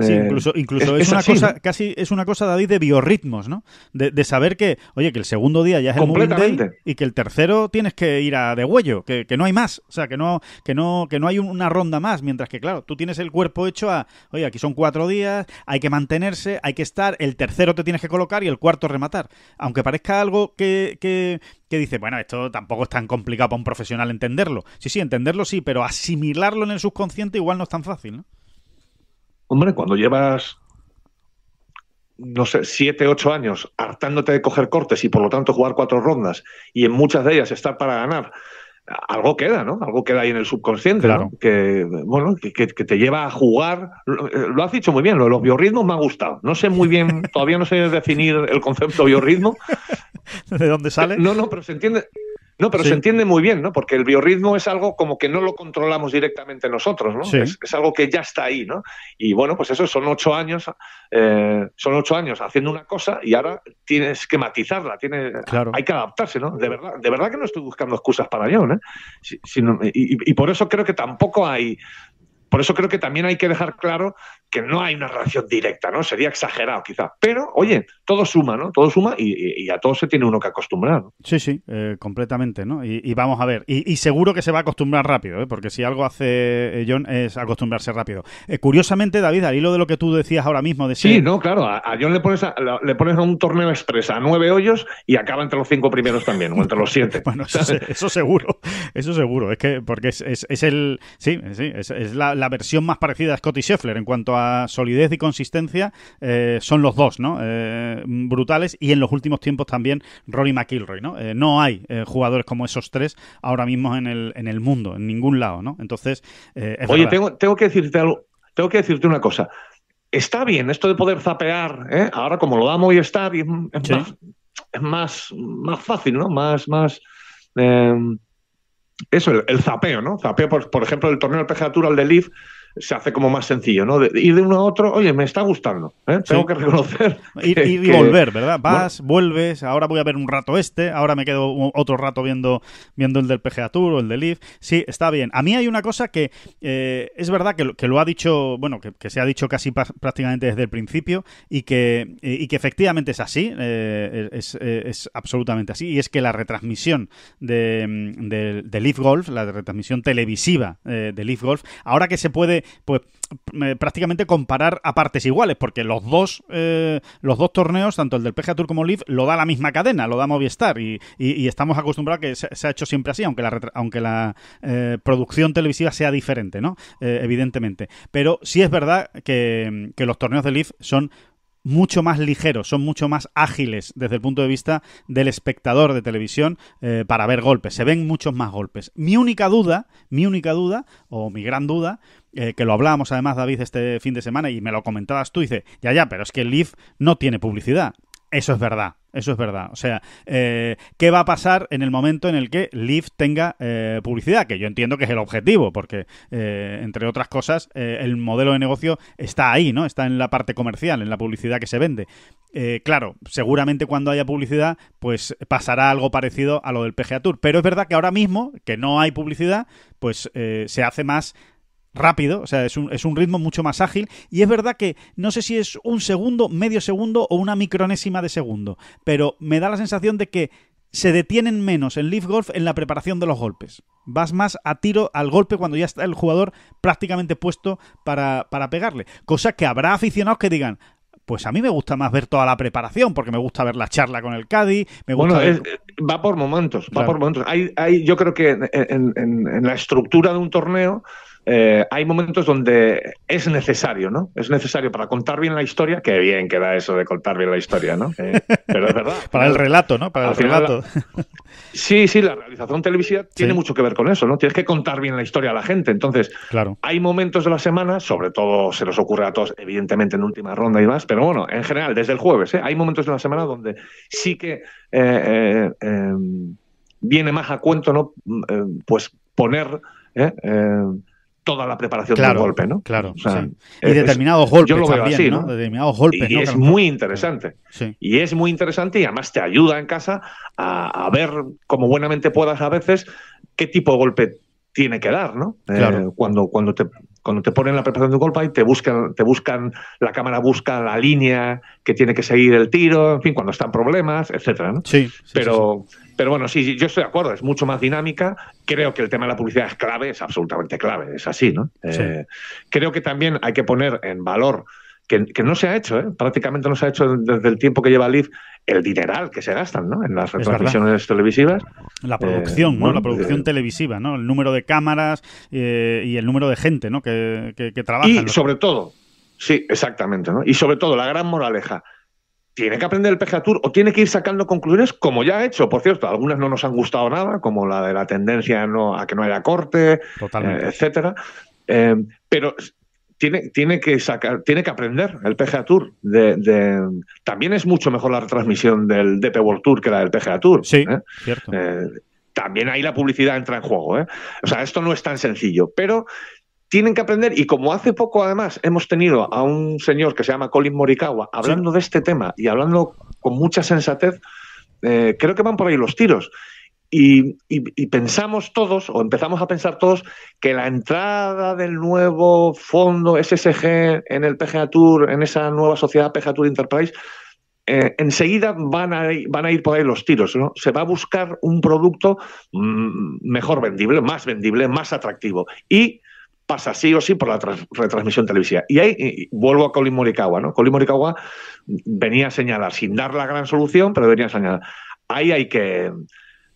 Sí, incluso, incluso e es, una cosa, casi es una cosa, David, de biorritmos, ¿no? De, saber que, oye, que el segundo día ya es el moving day y que el tercero tienes que ir a de huello, que, no hay más, o sea, que no, que no, que no hay una ronda más, mientras que, claro, tú tienes el cuerpo hecho a, oye, aquí son cuatro días, hay que mantenerse, hay que estar, el tercero te tienes que colocar y el cuarto rematar. Aunque parezca algo que, que que dice, bueno, esto tampoco es tan complicado para un profesional entenderlo. Sí, sí, entenderlo sí, pero asimilarlo en el subconsciente igual no es tan fácil, ¿no? Hombre, cuando llevas, no sé, siete, ocho años hartándote de coger cortes y por lo tanto jugar cuatro rondas y en muchas de ellas estar para ganar, algo queda, ¿no? Algo queda ahí en el subconsciente, que bueno, que, te lleva a jugar. Eh, lo has dicho muy bien, lo de los biorritmos me ha gustado. No sé muy bien, todavía no sé definir el concepto biorritmo. ¿De dónde sale? No, no, pero se entiende, no, pero se entiende muy bien, ¿no? Porque el biorritmo es algo como que no lo controlamos directamente nosotros, ¿no? Es, algo que ya está ahí, ¿no? Y bueno, pues eso son ocho años, eh, son ocho años haciendo una cosa y ahora tienes que matizarla, hay que adaptarse, ¿no? De verdad, de verdad que no estoy buscando excusas para ello. ¿eh? y, y, por eso creo que tampoco hay por eso creo que también hay que dejar claro que no hay una relación directa, ¿no? Sería exagerado quizá. Pero, oye, todo suma, ¿no? Todo suma y, a todo se tiene uno que acostumbrar. Sí, sí, eh, completamente, ¿no? Y, vamos a ver, y, seguro que se va a acostumbrar rápido, ¿eh? porque si algo hace eh, John es acostumbrarse rápido. Eh, curiosamente, David, al hilo de lo que tú decías ahora mismo, de Sí, no, claro, a, John le pones a, le pones a un torneo expresa a nueve hoyos y acaba entre los cinco primeros también, o entre los siete. bueno, eso, seguro, eso seguro, es que porque es, el... Sí, sí, es, la la versión más parecida a Scotty Scheffler en cuanto a solidez y consistencia eh, son los dos, ¿no? Eh, brutales y en los últimos tiempos también Rory McIlroy, ¿no? Eh, no hay jugadores como esos tres ahora mismo en el, en el mundo, en ningún lado, ¿no? Entonces, Oye, tengo, tengo, que decirte algo, tengo que decirte una cosa. Está bien esto de poder zapear, ahora como lo damos y está bien. es más, más fácil, ¿no? Más, más eso, el, zapeo, ¿no? Zapeo, por, ejemplo, el torneo de PGA Tour al de Leaf se hace como más sencillo, ¿no? De, ir de uno a otro, oye, me está gustando, ¿eh? tengo que reconocer. y volver, ¿verdad? Vas, vuelves, ahora voy a ver un rato este, ahora me quedo otro rato viendo, viendo el del PGA Tour o el del Leaf. Sí, está bien. A mí hay una cosa que eh, es verdad que, lo ha dicho, bueno, que, se ha dicho casi prácticamente desde el principio y que, eh, y que efectivamente es así, eh, es, absolutamente así, y es que la retransmisión de, mm, de Leaf Golf, la retransmisión televisiva de Leaf Golf, ahora que se puede pues, prácticamente comparar a partes iguales, porque los dos, eh, los dos torneos, tanto el del PGA Tour como el Leaf, lo da la misma cadena, lo da Movistar, y, estamos acostumbrados a que se, ha hecho siempre así, aunque la, aunque la eh, producción televisiva sea diferente, ¿no? Eh, evidentemente. Pero sí es verdad que, que los torneos de Leaf son mucho más ligeros, son mucho más ágiles desde el punto de vista del espectador de televisión eh, para ver golpes. Se ven muchos más golpes. Mi única duda, mi única duda, o mi gran duda, eh, que lo hablábamos además, David, este fin de semana y me lo comentabas tú, dice, ya, ya, pero es que el Leaf no tiene publicidad. Eso es verdad. Eso es verdad. O sea, eh, ¿qué va a pasar en el momento en el que Leaf tenga eh, publicidad? Que yo entiendo que es el objetivo, porque, eh, entre otras cosas, el modelo de negocio está ahí, ¿no? Está en la parte comercial, en la publicidad que se vende. claro, seguramente cuando haya publicidad, pues pasará algo parecido a lo del PGA Tour. Pero es verdad que ahora mismo, que no hay publicidad, pues se hace más rápido, o sea, es un, es un, ritmo mucho más ágil y es verdad que no sé si es un segundo, medio segundo o una micronésima de segundo, pero me da la sensación de que se detienen menos en Leaf Golf en la preparación de los golpes. Vas más a tiro al golpe cuando ya está el jugador prácticamente puesto para, para pegarle. Cosa que habrá aficionados que digan, pues a mí me gusta más ver toda la preparación, porque me gusta ver la charla con el caddy. me gusta bueno, eh, va por momentos, va por momentos. Hay, hay, yo creo que en la estructura de un torneo eh, hay momentos donde es necesario, ¿no? Es necesario para contar bien la historia, Qué bien queda eso de contar bien la historia, ¿no? pero es verdad. para el relato, ¿no? Para el relato. Sí, sí, la realización televisiva tiene mucho que ver con eso, ¿no? Tienes que contar bien la historia a la gente. Entonces, hay momentos de la semana, sobre todo se nos ocurre a todos, evidentemente en última ronda y más, pero bueno, en general, desde el jueves, ¿eh? hay momentos de la semana donde sí que eh, eh, em, viene más a cuento, ¿no? Mm, pues poner toda la preparación de un golpe, ¿no? Claro. Y determinados golpes. Yo lo veo así, ¿no? Determinados golpes. Y es muy interesante. Y es muy interesante y además te ayuda en casa a, ver, como buenamente puedas a veces, qué tipo de golpe tiene que dar, ¿no? Eh, claro. cuando, cuando te cuando te ponen la preparación de un golpe y te buscan, te buscan, la cámara busca la línea que tiene que seguir el tiro, en fin, cuando están problemas, etcétera. ¿no? Sí, Pero pero bueno, sí, yo estoy de acuerdo, es mucho más dinámica. Creo que el tema de la publicidad es clave, es absolutamente clave, es así, ¿no? Eh, creo que también hay que poner en valor que, no se ha hecho, ¿eh? prácticamente no se ha hecho desde el tiempo que lleva IF, el dineral que se gastan ¿no? en las retransmisiones televisivas. La producción, eh, ¿no? la producción televisiva, ¿no? El número de cámaras y el número de gente ¿no? que, que, trabaja. Y sobre todo, sí, exactamente, ¿no? Y sobre todo la gran moraleja, tiene que aprender el PGA Tour o tiene que ir sacando conclusiones como ya ha hecho. Por cierto, algunas no nos han gustado nada, como la de la tendencia no, a que no haya corte, eh, etcétera. Eh, pero tiene, tiene, que sacar, tiene que aprender el PGA Tour. también es mucho mejor la retransmisión del DP World Tour que la del PGA Tour. Sí, ¿eh? cierto. también ahí la publicidad entra en juego. O sea, esto no es tan sencillo, pero tienen que aprender. Y como hace poco, además, hemos tenido a un señor que se llama Colin Morikawa hablando de este tema y hablando con mucha sensatez, eh, creo que van por ahí los tiros. Y, pensamos todos, o empezamos a pensar todos, que la entrada del nuevo fondo SSG en el PGA Tour, en esa nueva sociedad PGA Tour Enterprise, eh, enseguida van a, ir, van a ir por ahí los tiros. ¿no? Se va a buscar un producto mm, mejor vendible, más vendible, más atractivo. Y pasa sí o sí por la retransmisión televisiva. Y ahí vuelvo a Colin Morikawa, ¿no? Colin Morikawa venía a señalar, sin dar la gran solución, pero venía a señalar. Ahí hay que...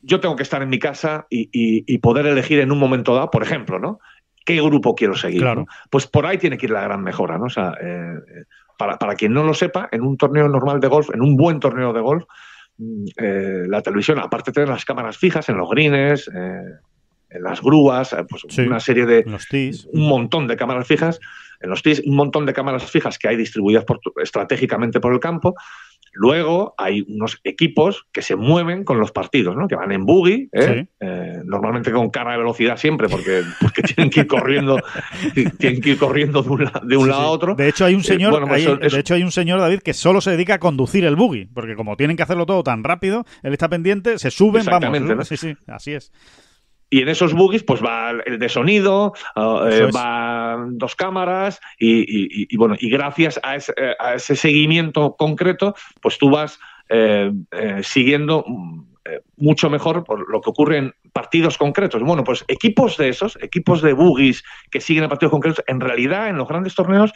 Yo tengo que estar en mi casa y, poder elegir en un momento dado, por ejemplo, ¿no? ¿Qué grupo quiero seguir? Pues por ahí tiene que ir la gran mejora, ¿no? O sea, eh, eh, para, quien no lo sepa, en un torneo normal de golf, en un buen torneo de golf, mm, eh, la televisión, aparte de tener las cámaras fijas en los greens, en las grúas, eh, pues una serie de los un montón de cámaras fijas, en los TIS un montón de cámaras fijas que hay distribuidas por, estratégicamente por el campo. Luego hay unos equipos que se mueven con los partidos, ¿no? que van en buggy, ¿eh? Eh, normalmente con cara de velocidad siempre, porque, tienen que ir corriendo, tienen que ir corriendo de un, de un lado a otro. De hecho hay un señor, pues de hecho hay un señor David que solo se dedica a conducir el buggy, porque como tienen que hacerlo todo tan rápido, él está pendiente, se suben, vamos. Sí, sí, así es y en esos boogies pues va el de sonido, ah, eh, van dos cámaras y, bueno, y gracias eh, a ese, seguimiento concreto pues tú vas eh, siguiendo mm, mucho mejor por lo que ocurre en partidos concretos. Bueno, pues equipos de esos, equipos de boogies que siguen a partidos concretos, en realidad en los grandes torneos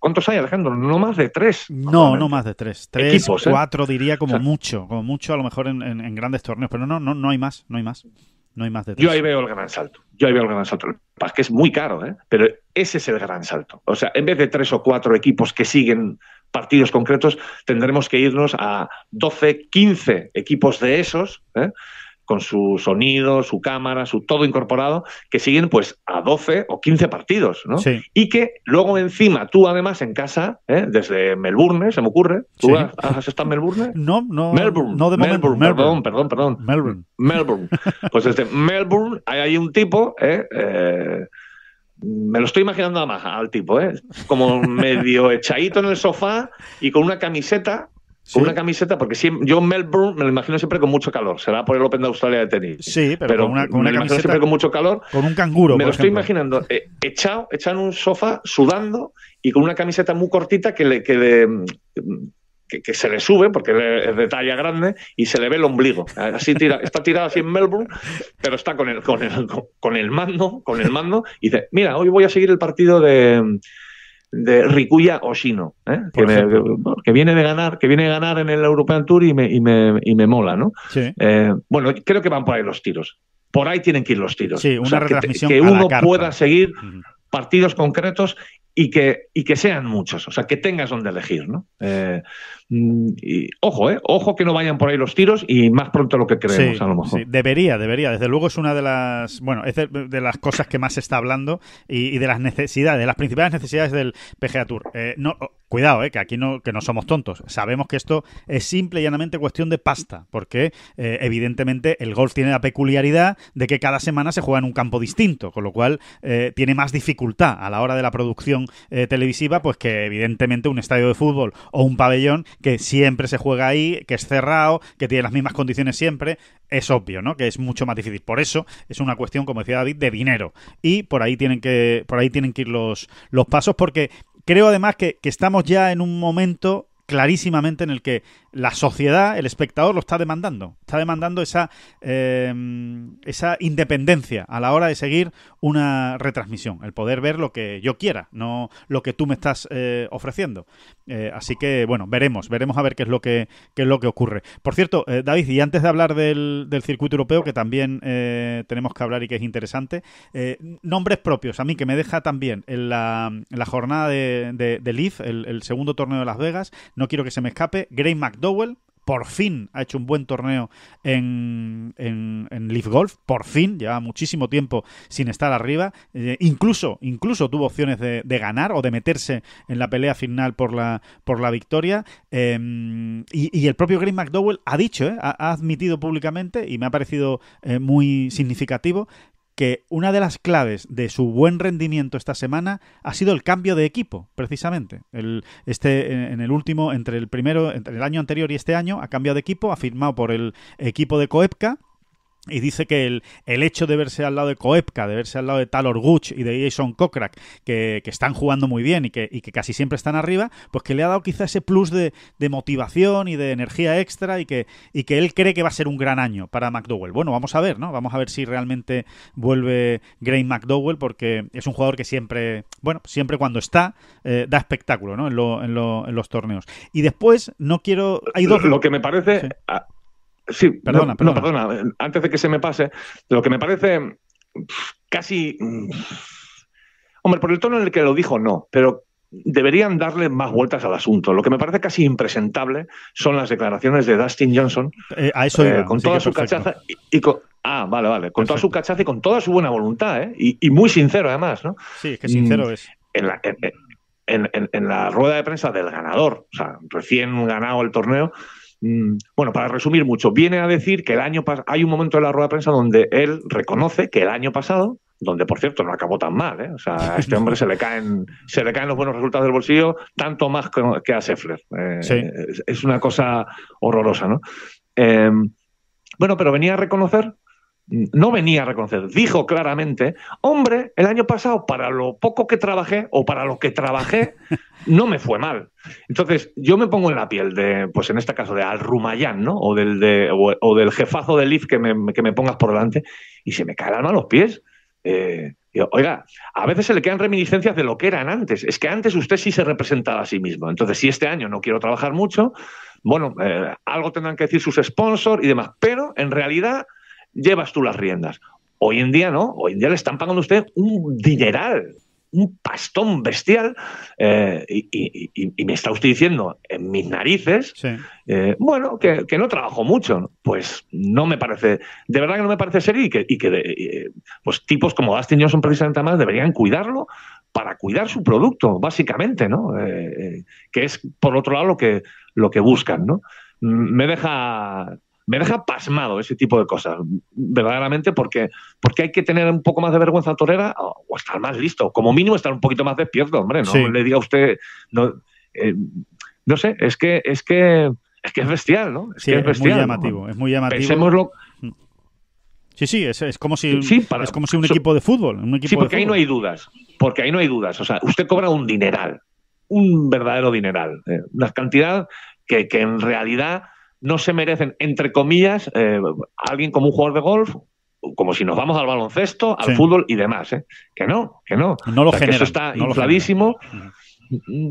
¿Cuántos hay, Alejandro? No más de tres. No, no más de tres. Tres, cuatro, diría como mucho. Como mucho, a lo mejor en, grandes torneos. Pero no, no, no hay más. No hay más. Yo ahí veo el gran salto. Yo ahí veo el gran salto. Que es muy caro, ¿eh? pero ese es el gran salto. O sea, en vez de tres o cuatro equipos que siguen partidos concretos, tendremos que irnos a 12, 15 equipos de esos, ¿eh? con su sonido, su cámara, su todo incorporado, que siguen pues a 12 o 15 partidos, ¿no? Sí. Y que luego encima tú además en casa, ¿eh? desde Melbourne, ¿eh? se me ocurre, ¿tú has, estado en Melbourne? No, no. Melbourne, no de Melbourne, perdón, perdón, perdón. Melbourne. Melbourne. Pues desde Melbourne hay, un tipo, ¿eh? me lo estoy imaginando a más, al tipo, ¿eh? como medio echadito en el sofá y con una camiseta con una camiseta, porque si, yo Melbourne me lo imagino siempre con mucho calor. Será por el Open de Australia de tenis. Sí, pero, con una, camiseta. siempre con mucho calor. Con un canguro. Me lo estoy imaginando eh, echado, en un sofá, sudando y con una camiseta muy cortita que le. Que mm, que, se le sube porque es de talla grande y se le ve el ombligo. Así tira, está tirada así en Melbourne, pero está con el, con el, mando, con el mando, y dice, mira, hoy voy a seguir el partido de, de Rikuya Oshino, ¿eh? que, viene de ganar, que viene de ganar en el European Tour y me, y me, mola, ¿no? Eh, bueno, creo que van por ahí los tiros. Por ahí tienen que ir los tiros. una que, uno pueda seguir partidos concretos y que, y que sean muchos, o sea, que tengas donde elegir, ¿no? Eh, Mm, ojo, eh, ojo que no vayan por ahí los tiros y más pronto lo que creemos, a lo mejor. Debería, debería. Desde luego es una de las, bueno, es de, las cosas que más se está hablando y, de las necesidades, de las principales necesidades del PGA Tour. Eh, no, oh, cuidado, eh, que aquí no, que no somos tontos. Sabemos que esto es simple y llanamente cuestión de pasta, porque evidentemente el golf tiene la peculiaridad de que cada semana se juega en un campo distinto, con lo cual tiene más dificultad a la hora de la producción televisiva, pues que evidentemente un estadio de fútbol o un pabellón que siempre se juega ahí, que es cerrado, que tiene las mismas condiciones siempre, es obvio, ¿no? Que es mucho más difícil. Por eso es una cuestión, como decía David, de dinero. Y por ahí tienen que, por ahí tienen que ir los, los pasos, porque creo además que, que estamos ya en un momento clarísimamente en el que la sociedad, el espectador, lo está demandando. Está demandando esa, eh, esa independencia a la hora de seguir una retransmisión, el poder ver lo que yo quiera, no lo que tú me estás eh, ofreciendo. Eh, así que, bueno, veremos, veremos a ver qué es lo que, es lo que ocurre. Por cierto, David, y antes de hablar del, del circuito europeo, que también tenemos que hablar y que es interesante, nombres propios, a mí que me deja también en la, la jornada de, de, el segundo torneo de Las Vegas, no quiero que se me escape. Gray McDowell, por fin ha hecho un buen torneo en, en, Leaf Golf, por fin, llevaba muchísimo tiempo sin estar arriba, eh, incluso, incluso tuvo opciones de, ganar o de meterse en la pelea final por la, por la victoria. Em, y, el propio Gray McDowell ha dicho, eh, ha, admitido públicamente, y me ha parecido eh, muy significativo, que una de las claves de su buen rendimiento esta semana ha sido el cambio de equipo, precisamente. El, este, en el último, entre el primero, entre el año anterior y este año, ha cambiado de equipo, ha firmado por el equipo de Coepca y dice que el, hecho de verse al lado de Koepka, de verse al lado de Talor Orguch y de Jason Kokrak, que, que, están jugando muy bien y que, que, casi siempre están arriba, pues que le ha dado quizá ese plus de, motivación y de energía extra y que, y que él cree que va a ser un gran año para McDowell. Bueno, vamos a ver, ¿no? Vamos a ver si realmente vuelve Gray McDowell, porque es un jugador que siempre, bueno, siempre cuando está, eh, da espectáculo, ¿no? En, en, los torneos. Y después, no quiero. Hay dos. Lo que me parece. Sí, perdona, no, perdona. Antes de que se me pase, lo que me parece mm, casi. Mm, hombre, por el tono en el que lo dijo, no, pero deberían darle más vueltas al asunto. Lo que me parece casi impresentable son las declaraciones de Dustin Johnson. Eh, a eso eh, con toda su cachaza y, con, Ah, vale, vale. Con toda su cachaza y con toda su buena voluntad, ¿eh? Y, muy sincero, además, ¿no? Sí, es que sincero mm, es. En la, en la rueda de prensa del ganador, o sea, recién ganado el torneo, Mm, bueno, para resumir mucho, viene a decir que el año pasado, hay un momento en la rueda de prensa donde él reconoce que el año pasado, donde por cierto no acabó tan mal, ¿eh? a este hombre se le caen, se le caen los buenos resultados del bolsillo, tanto más que, a Seffler. Eh, es, una cosa horrorosa, ¿no? Em, bueno, pero venía a reconocer no venía a reconocer, dijo claramente, hombre, el año pasado para lo poco que trabajé o para lo que trabajé, no me fue mal. Entonces, yo me pongo en la piel de, pues en este caso, de Al Rumayán, ¿no? O del, o, del jefazo del IF que me, pongas por delante y se me cae a los pies. Eh, oiga, a veces se le quedan reminiscencias de lo que eran antes. Es que antes usted sí se representaba a sí mismo. Entonces, si este año no quiero trabajar mucho, bueno, eh, algo tendrán que decir sus sponsors y demás. Pero, en realidad llevas tú las riendas. Hoy en día no, hoy en día le están pagando a usted un dineral, un pastón bestial, eh, y, me está usted diciendo en mis narices, eh, bueno, que, no trabajo mucho. Pues no me parece, de verdad que no me parece serio y que, eh, pues tipos como Dustin Johnson precisamente más deberían cuidarlo para cuidar su producto, básicamente, ¿no? que es, por otro lado, lo que, lo que buscan, ¿no? Mm, me deja me deja pasmado ese tipo de cosas, verdaderamente, porque, porque hay que tener un poco más de vergüenza torera o, estar más listo, como mínimo estar un poquito más despierto, hombre, no le diga a usted, no, eh, no sé, es que, es que, es que es bestial, ¿no? Es muy llamativo, es muy llamativo. Pensemoslo… Sí, sí, es, como si es como si un equipo de fútbol. sí, porque ahí no hay dudas. Porque ahí no hay dudas. O sea, usted cobra un dineral, un verdadero dineral. Eh, una cantidad que, que en realidad no se merecen, entre comillas, eh, alguien como un jugador de golf, como si nos vamos al baloncesto, al fútbol y demás. ¿eh? Que no, que no. No lo Eso está infladísimo.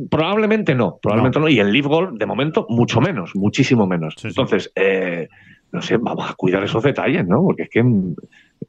Probablemente no, probablemente no. Y el Leaf Golf, de momento, mucho menos, muchísimo menos. Entonces, eh, no sé, vamos a cuidar esos detalles, ¿no? Porque es que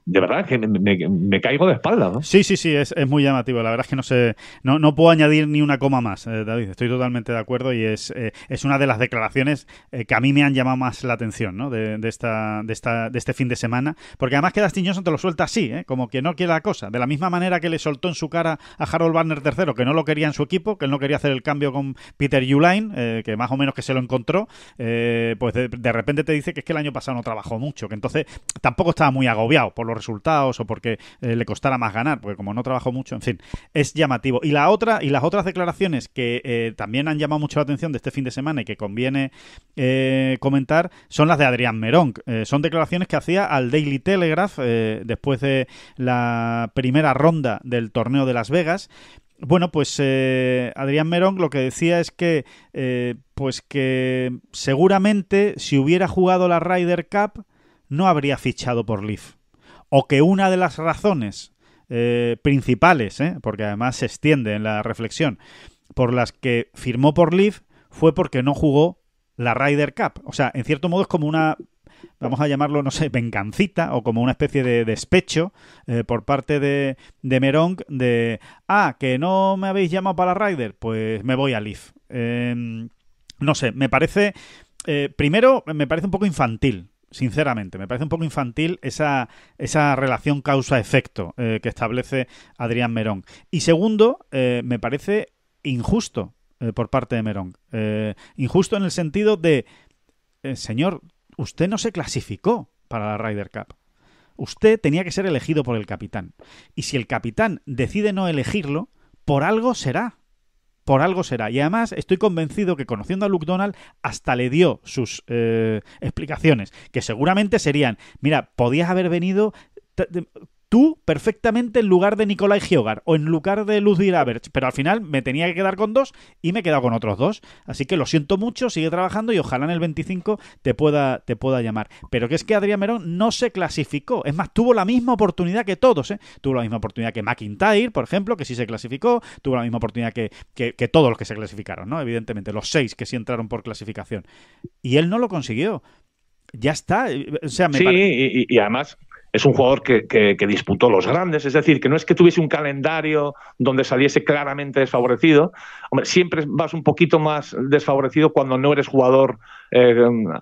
de verdad que me, caigo de espaldas. ¿no? Sí, sí, sí, es, muy llamativo. La verdad es que no sé, no, puedo añadir ni una coma más, eh, David. Estoy totalmente de acuerdo y es, eh, es una de las declaraciones eh, que a mí me han llamado más la atención ¿no? de, esta, de, esta, de este fin de semana. Porque además que Dustin Johnson te lo suelta así, como que no quiere la cosa. De la misma manera que le soltó en su cara a Harold Warner III, que no lo quería en su equipo, que él no quería hacer el cambio con Peter Uline, que más o menos que se lo encontró, pues de repente te dice que es que el año pasado no trabajó mucho, que entonces tampoco estaba muy agobiado por los resultados o porque eh, le costara más ganar, porque como no trabajó mucho, en fin, es llamativo. Y la otra, y las otras declaraciones que eh, también han llamado mucho la atención de este fin de semana y que conviene eh, comentar son las de Adrián Merón. son declaraciones que hacía al Daily Telegraph después de la primera ronda del torneo de Las Vegas. Bueno, pues Adrián Merón lo que decía es que, pues que seguramente si hubiera jugado la Ryder Cup no habría fichado por Leaf o que una de las razones eh, principales, eh, porque además se extiende en la reflexión, por las que firmó por Leaf fue porque no jugó la Ryder Cup. O sea, en cierto modo es como una vamos a llamarlo, no sé, vengancita o como una especie de despecho eh, por parte de, Merong de, ah, que no me habéis llamado para Ryder, pues me voy a Leaf. Em, no sé, me parece, primero, me parece un poco infantil sinceramente. Me parece un poco infantil esa, esa relación causa-efecto eh, que establece Adrián Merón. Y segundo, eh, me parece injusto eh, por parte de Merón. injusto en el sentido de, señor, usted no se clasificó para la Ryder Cup. Usted tenía que ser elegido por el capitán. Y si el capitán decide no elegirlo, por algo será por algo será. Y además estoy convencido que conociendo a Luke Donald hasta le dio sus eh, explicaciones, que seguramente serían, mira, podías haber venido tú perfectamente en lugar de Nicolai Giogar o en lugar de Luz Diraber, pero al final me tenía que quedar con dos y me he quedado con otros dos. Así que lo siento mucho, sigue trabajando y ojalá en el 25 te pueda, te pueda llamar. Pero que es que Adrián Merón no se clasificó, es más, tuvo la misma oportunidad que todos, ¿eh? tuvo la misma oportunidad que McIntyre, por ejemplo, que sí se clasificó, tuvo la misma oportunidad que, todos los que se clasificaron, ¿no? Evidentemente, los seis que sí entraron por clasificación. Y él no lo consiguió. Ya está. Eh, o sea, me sí, y además es un jugador que, disputó los grandes, es decir, que no es que tuviese un calendario donde saliese claramente desfavorecido. Hombre, siempre vas un poquito más desfavorecido cuando no eres jugador eh,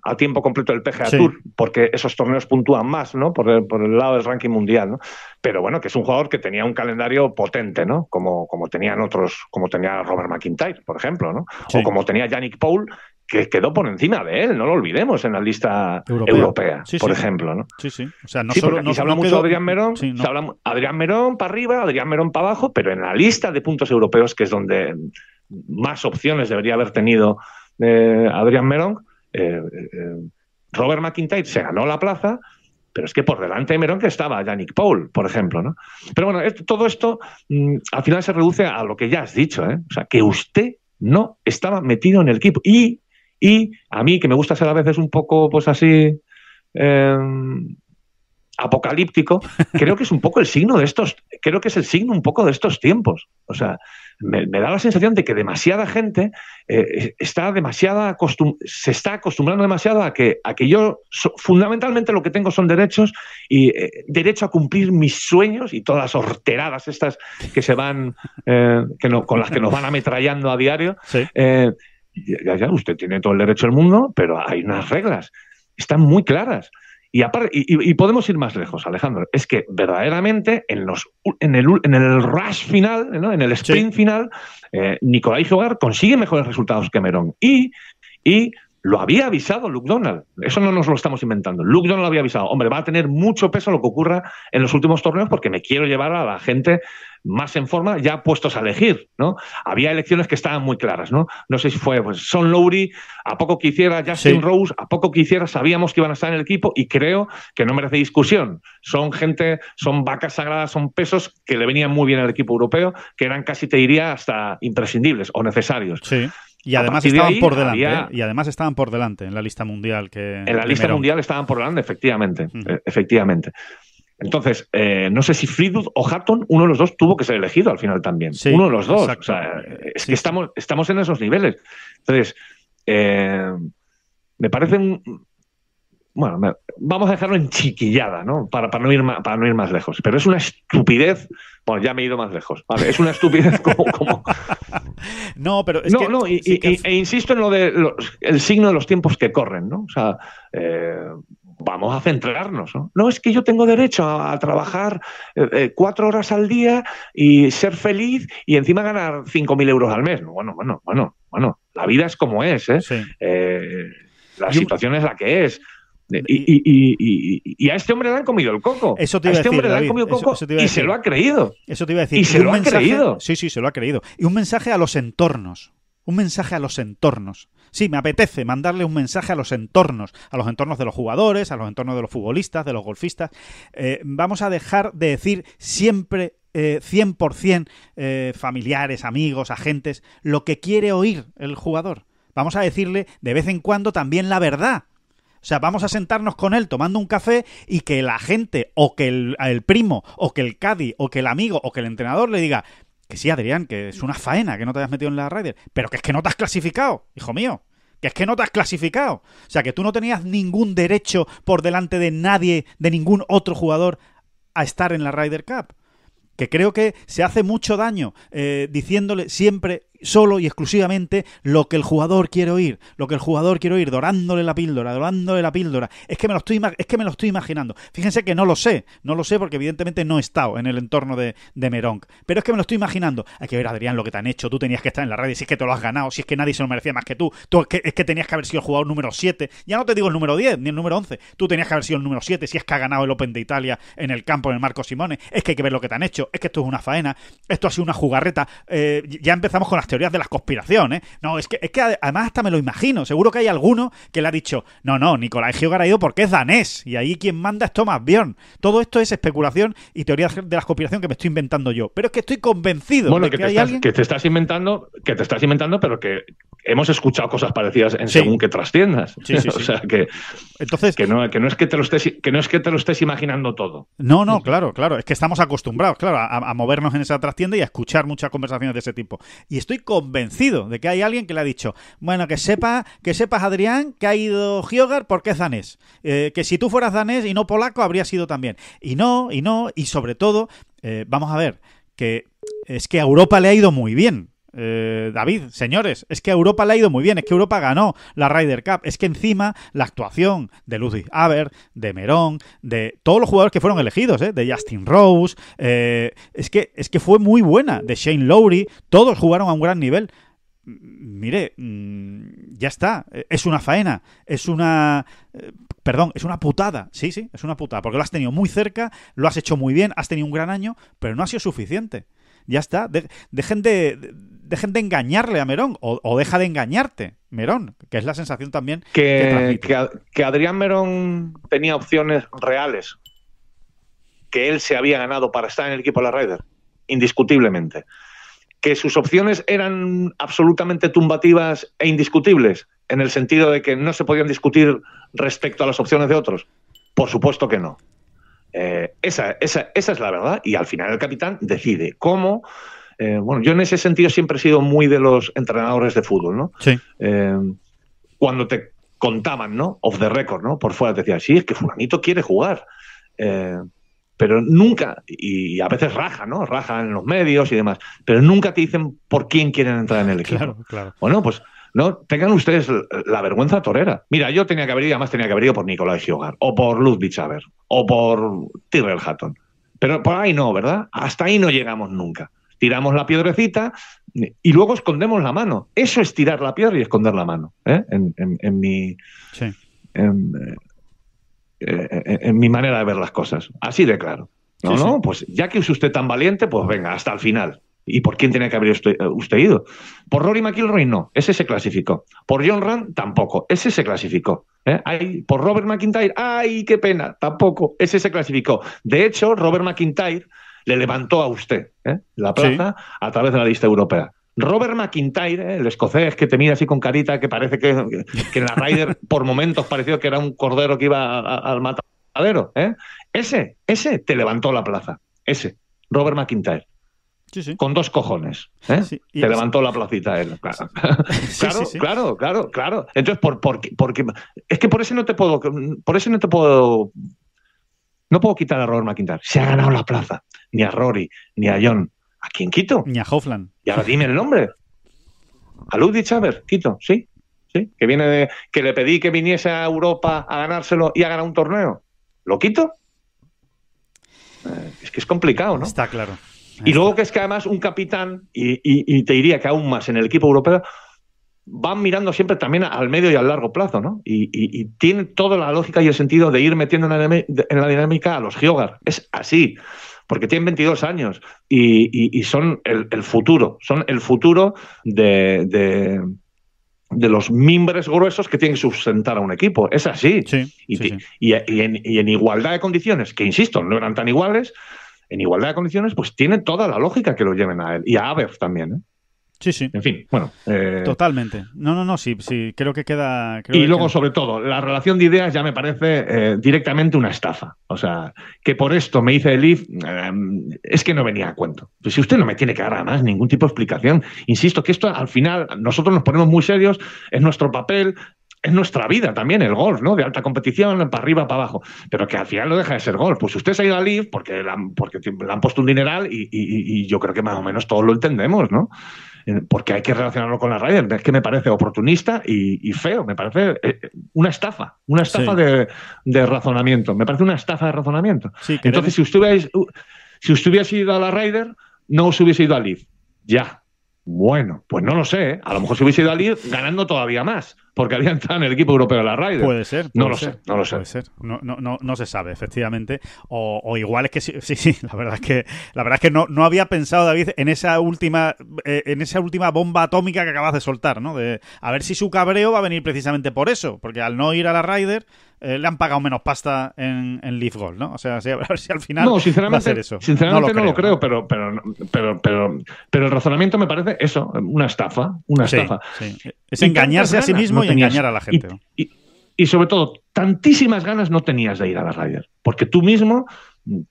a tiempo completo del PGA Tour, porque esos torneos puntúan más, ¿no? Por el, lado del ranking mundial, ¿no? Pero bueno, que es un jugador que tenía un calendario potente, ¿no? Como, como tenían otros, como tenía Robert McIntyre, por ejemplo, ¿no? O como tenía Yannick Paul, que quedó por encima de él, no lo olvidemos, en la lista europea, por ejemplo. ¿no? Sí, sí. O sea, no solo, se habla mucho de Adrián Merón, se habla Adrián Merón para arriba, Adrián Merón para abajo, pero en la lista de puntos europeos, que es donde más opciones debería haber tenido eh, Adrián Merón, eh, eh, Robert McIntyre se ganó la plaza, pero es que por delante de Merón que estaba Yannick Paul, por ejemplo, Pero bueno, todo esto mm, al final se reduce a lo que ya has dicho, O sea, que usted no estaba metido en el equipo. Y y a mí, que me gusta ser a veces un poco, pues así, em, apocalíptico, creo que es un poco el signo de estos, creo que es el signo un poco de estos tiempos. O sea, me, da la sensación de que demasiada gente eh, está demasiada se está acostumbrando demasiado a que, que yo fundamentalmente lo que tengo son derechos y eh, derecho a cumplir mis sueños y todas las horteradas estas que se van, eh, que no, con las que nos van ametrallando a diario. Sí ya, ya, usted tiene todo el derecho del mundo, pero hay unas reglas, están muy claras. Y, aparte, y, podemos ir más lejos, Alejandro. Es que verdaderamente en, los, en, el, en rush final, en el sprint final, eh, Nicolai Jogar consigue mejores resultados que Merón. Y, y lo había avisado Luke Donald. Eso no nos lo estamos inventando. Luke Donald lo había avisado. Hombre, va a tener mucho peso lo que ocurra en los últimos torneos porque me quiero llevar a la gente más en forma, ya puestos a elegir, ¿no? Había elecciones que estaban muy claras, ¿no? No sé si fue pues, Son Lowry, a poco que hiciera Justin Rose, a poco que hiciera sabíamos que iban a estar en el equipo y creo que no merece discusión. Son gente, son vacas sagradas, son pesos que le venían muy bien al equipo europeo, que eran casi, te diría, hasta imprescindibles o necesarios. Sí. Y además estaban por delante. ¿eh? Y además estaban por delante en la lista mundial que. En la lista mundial estaban por delante, efectivamente. E-, efectivamente. Entonces, eh, no sé si Friedwood o Hatton, uno de los dos tuvo que ser elegido al final también. Sí, uno de los dos. O sea, es que estamos, estamos en esos niveles. Entonces, eh, me parece Bueno, vamos a dejarlo en chiquillada, ¿no? Para, para, no ir para no ir más lejos. Pero es una estupidez. Bueno, ya me he ido más lejos. Vale, es una estupidez como. no, pero. no, no, y, e insisto en lo del signo de los tiempos que corren, ¿no? O sea. Eh, vamos a centrarnos. No, es que yo tengo derecho a, trabajar eh, eh, cuatro horas al día y ser feliz y encima ganar 5.000 euros al mes. Bueno, bueno, bueno, bueno, la vida es como es. ¿eh? la situación es la que es. Y, a este hombre le han comido el coco. Eso a, este hombre le han comido coco y se lo ha creído. Eso te iba a decir. Y se lo ha creído. Sí, sí, se lo ha creído. Y un mensaje a los entornos. Un mensaje a los entornos. Sí, me apetece mandarle un mensaje a los entornos, a los entornos de los jugadores, a los entornos de los futbolistas, de los golfistas. Eh, vamos a dejar de decir siempre 100% eh, eh, familiares, amigos, agentes, lo que quiere oír el jugador. Vamos a decirle de vez en cuando también la verdad. O sea, vamos a sentarnos con él tomando un café y que la gente, o que el, primo, o que el cadi o que el amigo, o que el entrenador le diga que sí, Adrián, que es una faena que no te hayas metido en la radio, pero que es que no te has clasificado, hijo mío que es que no te has clasificado. O sea, que tú no tenías ningún derecho por delante de nadie, de ningún otro jugador, a estar en la Ryder Cup. Que creo que se hace mucho daño eh, diciéndole siempre solo y exclusivamente lo que el jugador quiere oír, lo que el jugador quiere oír, dorándole la píldora, dorándole la píldora. Es que me lo estoy, es que me lo estoy imaginando. Fíjense que no lo sé, no lo sé porque evidentemente no he estado en el entorno de, de pero es que me lo estoy imaginando. Hay que ver, Adrián, lo que te han hecho, tú tenías que estar en la red y si es que te lo has ganado, si es que nadie se lo merecía más que tú, tú es, que, tenías que haber sido el jugador número 7, ya no te digo el número 10 ni el número 11, tú tenías que haber sido el número 7 si es que ha ganado el Open de Italia en el campo, en el Marco Simone, es que hay que ver lo que te han hecho, es que esto es una faena, esto ha sido una jugarreta, eh, ya empezamos con las teorías de las conspiraciones. No, es que, es que además hasta me lo imagino. Seguro que hay alguno que le ha dicho, no, no, Nicolás Giogar ha ido porque es danés y ahí quien manda es Thomas Bjorn. Todo esto es especulación y teorías de las conspiraciones que me estoy inventando yo. Pero es que estoy convencido de que, te hay estás, que te estás inventando, que te estás inventando, pero que hemos escuchado cosas parecidas en según que trasciendas. o sea que entonces que no, que no es que te lo estés que no es que te lo estés imaginando todo. No, no, claro, claro, es que estamos acostumbrados, claro, a, movernos en esa trastienda y a escuchar muchas conversaciones de ese tipo. Y estoy convencido de que hay alguien que le ha dicho, bueno, que sepa, que sepas, Adrián, que ha ido Giogar porque es danés. Eh, que si tú fueras danés y no polaco, habría sido también. Y no, y no, y sobre todo, eh, vamos a ver, que es que a Europa le ha ido muy bien. Eh, David, señores, es que Europa le ha ido muy bien, es que Europa ganó la Ryder Cup, es que encima la actuación de Lucy Haber, de Merón, de todos los jugadores que fueron elegidos, eh, de Justin Rose, eh, es, que, es que fue muy buena, de Shane Lowry, todos jugaron a un gran nivel mm, mire, mm, ya está, es una faena, es una... Perdón, es una putada, sí, sí, es una putada, porque lo has tenido muy cerca, lo has hecho muy bien, has tenido un gran año, pero no ha sido suficiente. Ya está, de, dejen de, dejen de engañarle a Merón o, deja de engañarte, Merón, que es la sensación también que, que, Adrián Merón tenía opciones reales, que él se había ganado para estar en el equipo de la Raider. indiscutiblemente, que sus opciones eran absolutamente tumbativas e indiscutibles, en el sentido de que no se podían discutir respecto a las opciones de otros. Por supuesto que no. Eh, esa, esa, esa, es la verdad y al final el capitán decide cómo, eh, bueno, yo en ese sentido siempre he sido muy de los entrenadores de fútbol, ¿no? Sí. Eh, cuando te contaban, ¿no? Off the record, ¿no? Por fuera te decían, sí, es que fulanito quiere jugar. Eh, pero nunca, y a veces raja, ¿no? Raja en los medios y demás, pero nunca te dicen por quién quieren entrar en el equipo. Claro, claro. Bueno, pues no tengan ustedes la vergüenza torera. Mira, yo tenía que haber ido, además tenía que haber ido por Nicolás Hogar, o por Ludwig cháver o por Tyrrell Hatton. Pero por ahí no, ¿verdad? Hasta ahí no llegamos nunca tiramos la piedrecita y luego escondemos la mano. Eso es tirar la piedra y esconder la mano, ¿eh? en, mi... Eh, en, mi manera de ver las cosas, así de claro. No, pues ya que es usted tan valiente, pues venga, hasta el final. ¿Y por quién tenía que haber eh, usted, ido? Por Rory McIlroy no, ese se clasificó. Por John Rand tampoco, ese se clasificó. por Robert McIntyre, ay, qué pena, tampoco, ese se clasificó. De hecho, Robert McIntyre le levantó a usted ¿eh? la plaza a través de la lista europea. Robert McIntyre, ¿eh? el escocés que te mira así con carita, que parece que, que en la Ryder por momentos pareció que era un cordero que iba al matadero. ¿eh? Ese, ese te levantó la plaza. Ese, Robert McIntyre. Con dos cojones. te levantó la placita él. Claro, claro, claro, Entonces, por, por, porque, es que por eso no te puedo, por ese no te puedo no puedo quitar a Robert McIntyre. Se ha ganado la plaza. Ni a Rory, ni a John. ¿A quién quito? Ni a Hofland. Y ahora dime el nombre. A Ludwig Chávez, quito, sí. Sí, que viene de, que le pedí que viniese a Europa a ganárselo y a ganar un torneo. ¿Lo quito? Eh, es que es complicado, ¿no? Está claro. Y luego que es que además un capitán, y te diría que aún más en el equipo europeo, van mirando siempre también al medio y al largo plazo, ¿no? Y, tiene toda la lógica y el sentido de ir metiendo en la, dinámica a los Giogar. Es así, porque tienen 22 años y, son el, futuro, son el futuro de, los mimbres gruesos que tienen que sustentar a un equipo. Es así. y, en, igualdad de condiciones, que insisto, no eran tan iguales, en igualdad de condiciones, pues tiene toda la lógica que lo lleven a él. Y a Aver también. ¿eh? Sí, sí. En fin, bueno. Eh, Totalmente. No, no, no, sí, sí, creo que queda... y luego, sobre todo, la relación de ideas ya me parece eh, directamente una estafa. O sea, que por esto me dice el IF, eh, es que no venía a cuento. Pues si usted no me tiene que dar más ningún tipo de explicación, insisto que esto al final nosotros nos ponemos muy serios, es nuestro papel, es nuestra vida también el golf, ¿no? De alta competición, para arriba, para abajo. Pero que al final no deja de ser golf. Pues usted se ha ido al IF porque le han, porque le han puesto un dineral y, y yo creo que más o menos todos lo entendemos, ¿no? porque hay que relacionarlo con la Ryder. Es que me parece oportunista y, feo, me parece eh, una estafa, una estafa de, razonamiento, me parece una estafa de razonamiento. Entonces, si usted, hubiese, si ido a la Ryder, no os hubiese ido a Leaf. Ya. Bueno, pues no lo sé. ¿eh? A lo mejor se hubiese ido a Leaf ganando todavía más porque había entrado en el equipo europeo de la Ryder. Puede ser. no lo sé, no lo puede Ser. No, no, no, no, se sabe, efectivamente. O, igual es que sí, sí, la verdad es que, la verdad es que no, no había pensado, David, en esa última, eh, en esa última bomba atómica que acabas de soltar, ¿no? De, a ver si su cabreo va a venir precisamente por eso, porque al no ir a la Ryder, eh, le han pagado menos pasta en, en Leaf Gold, ¿no? O sea, a ver si al final va a ser eso. Sinceramente no lo, creo, pero, pero, pero, pero, el razonamiento me parece eso, una estafa, una estafa. Es engañarse a sí mismo engañar a la gente. Y, sobre todo, tantísimas ganas no tenías de ir a la Ryder, porque tú mismo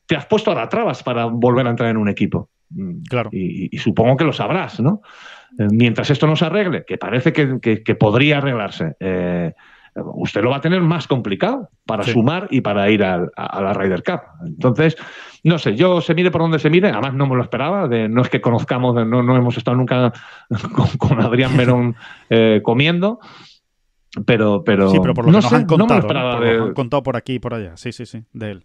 te has puesto a la trabas para volver a entrar en un equipo. Mm, claro. Y, supongo que lo sabrás, ¿no? Eh, mientras esto no se arregle, que parece que, podría arreglarse, eh, usted lo va a tener más complicado para sumar y para ir a, la Ryder Cup. Entonces, no sé, yo se mire por donde se mire, además no me lo esperaba, de, no es que conozcamos, no, hemos estado nunca con, Adrián Merón eh, comiendo, pero, pero, sí, pero por lo que nos han contado, por aquí y por allá, sí, sí, sí, de él.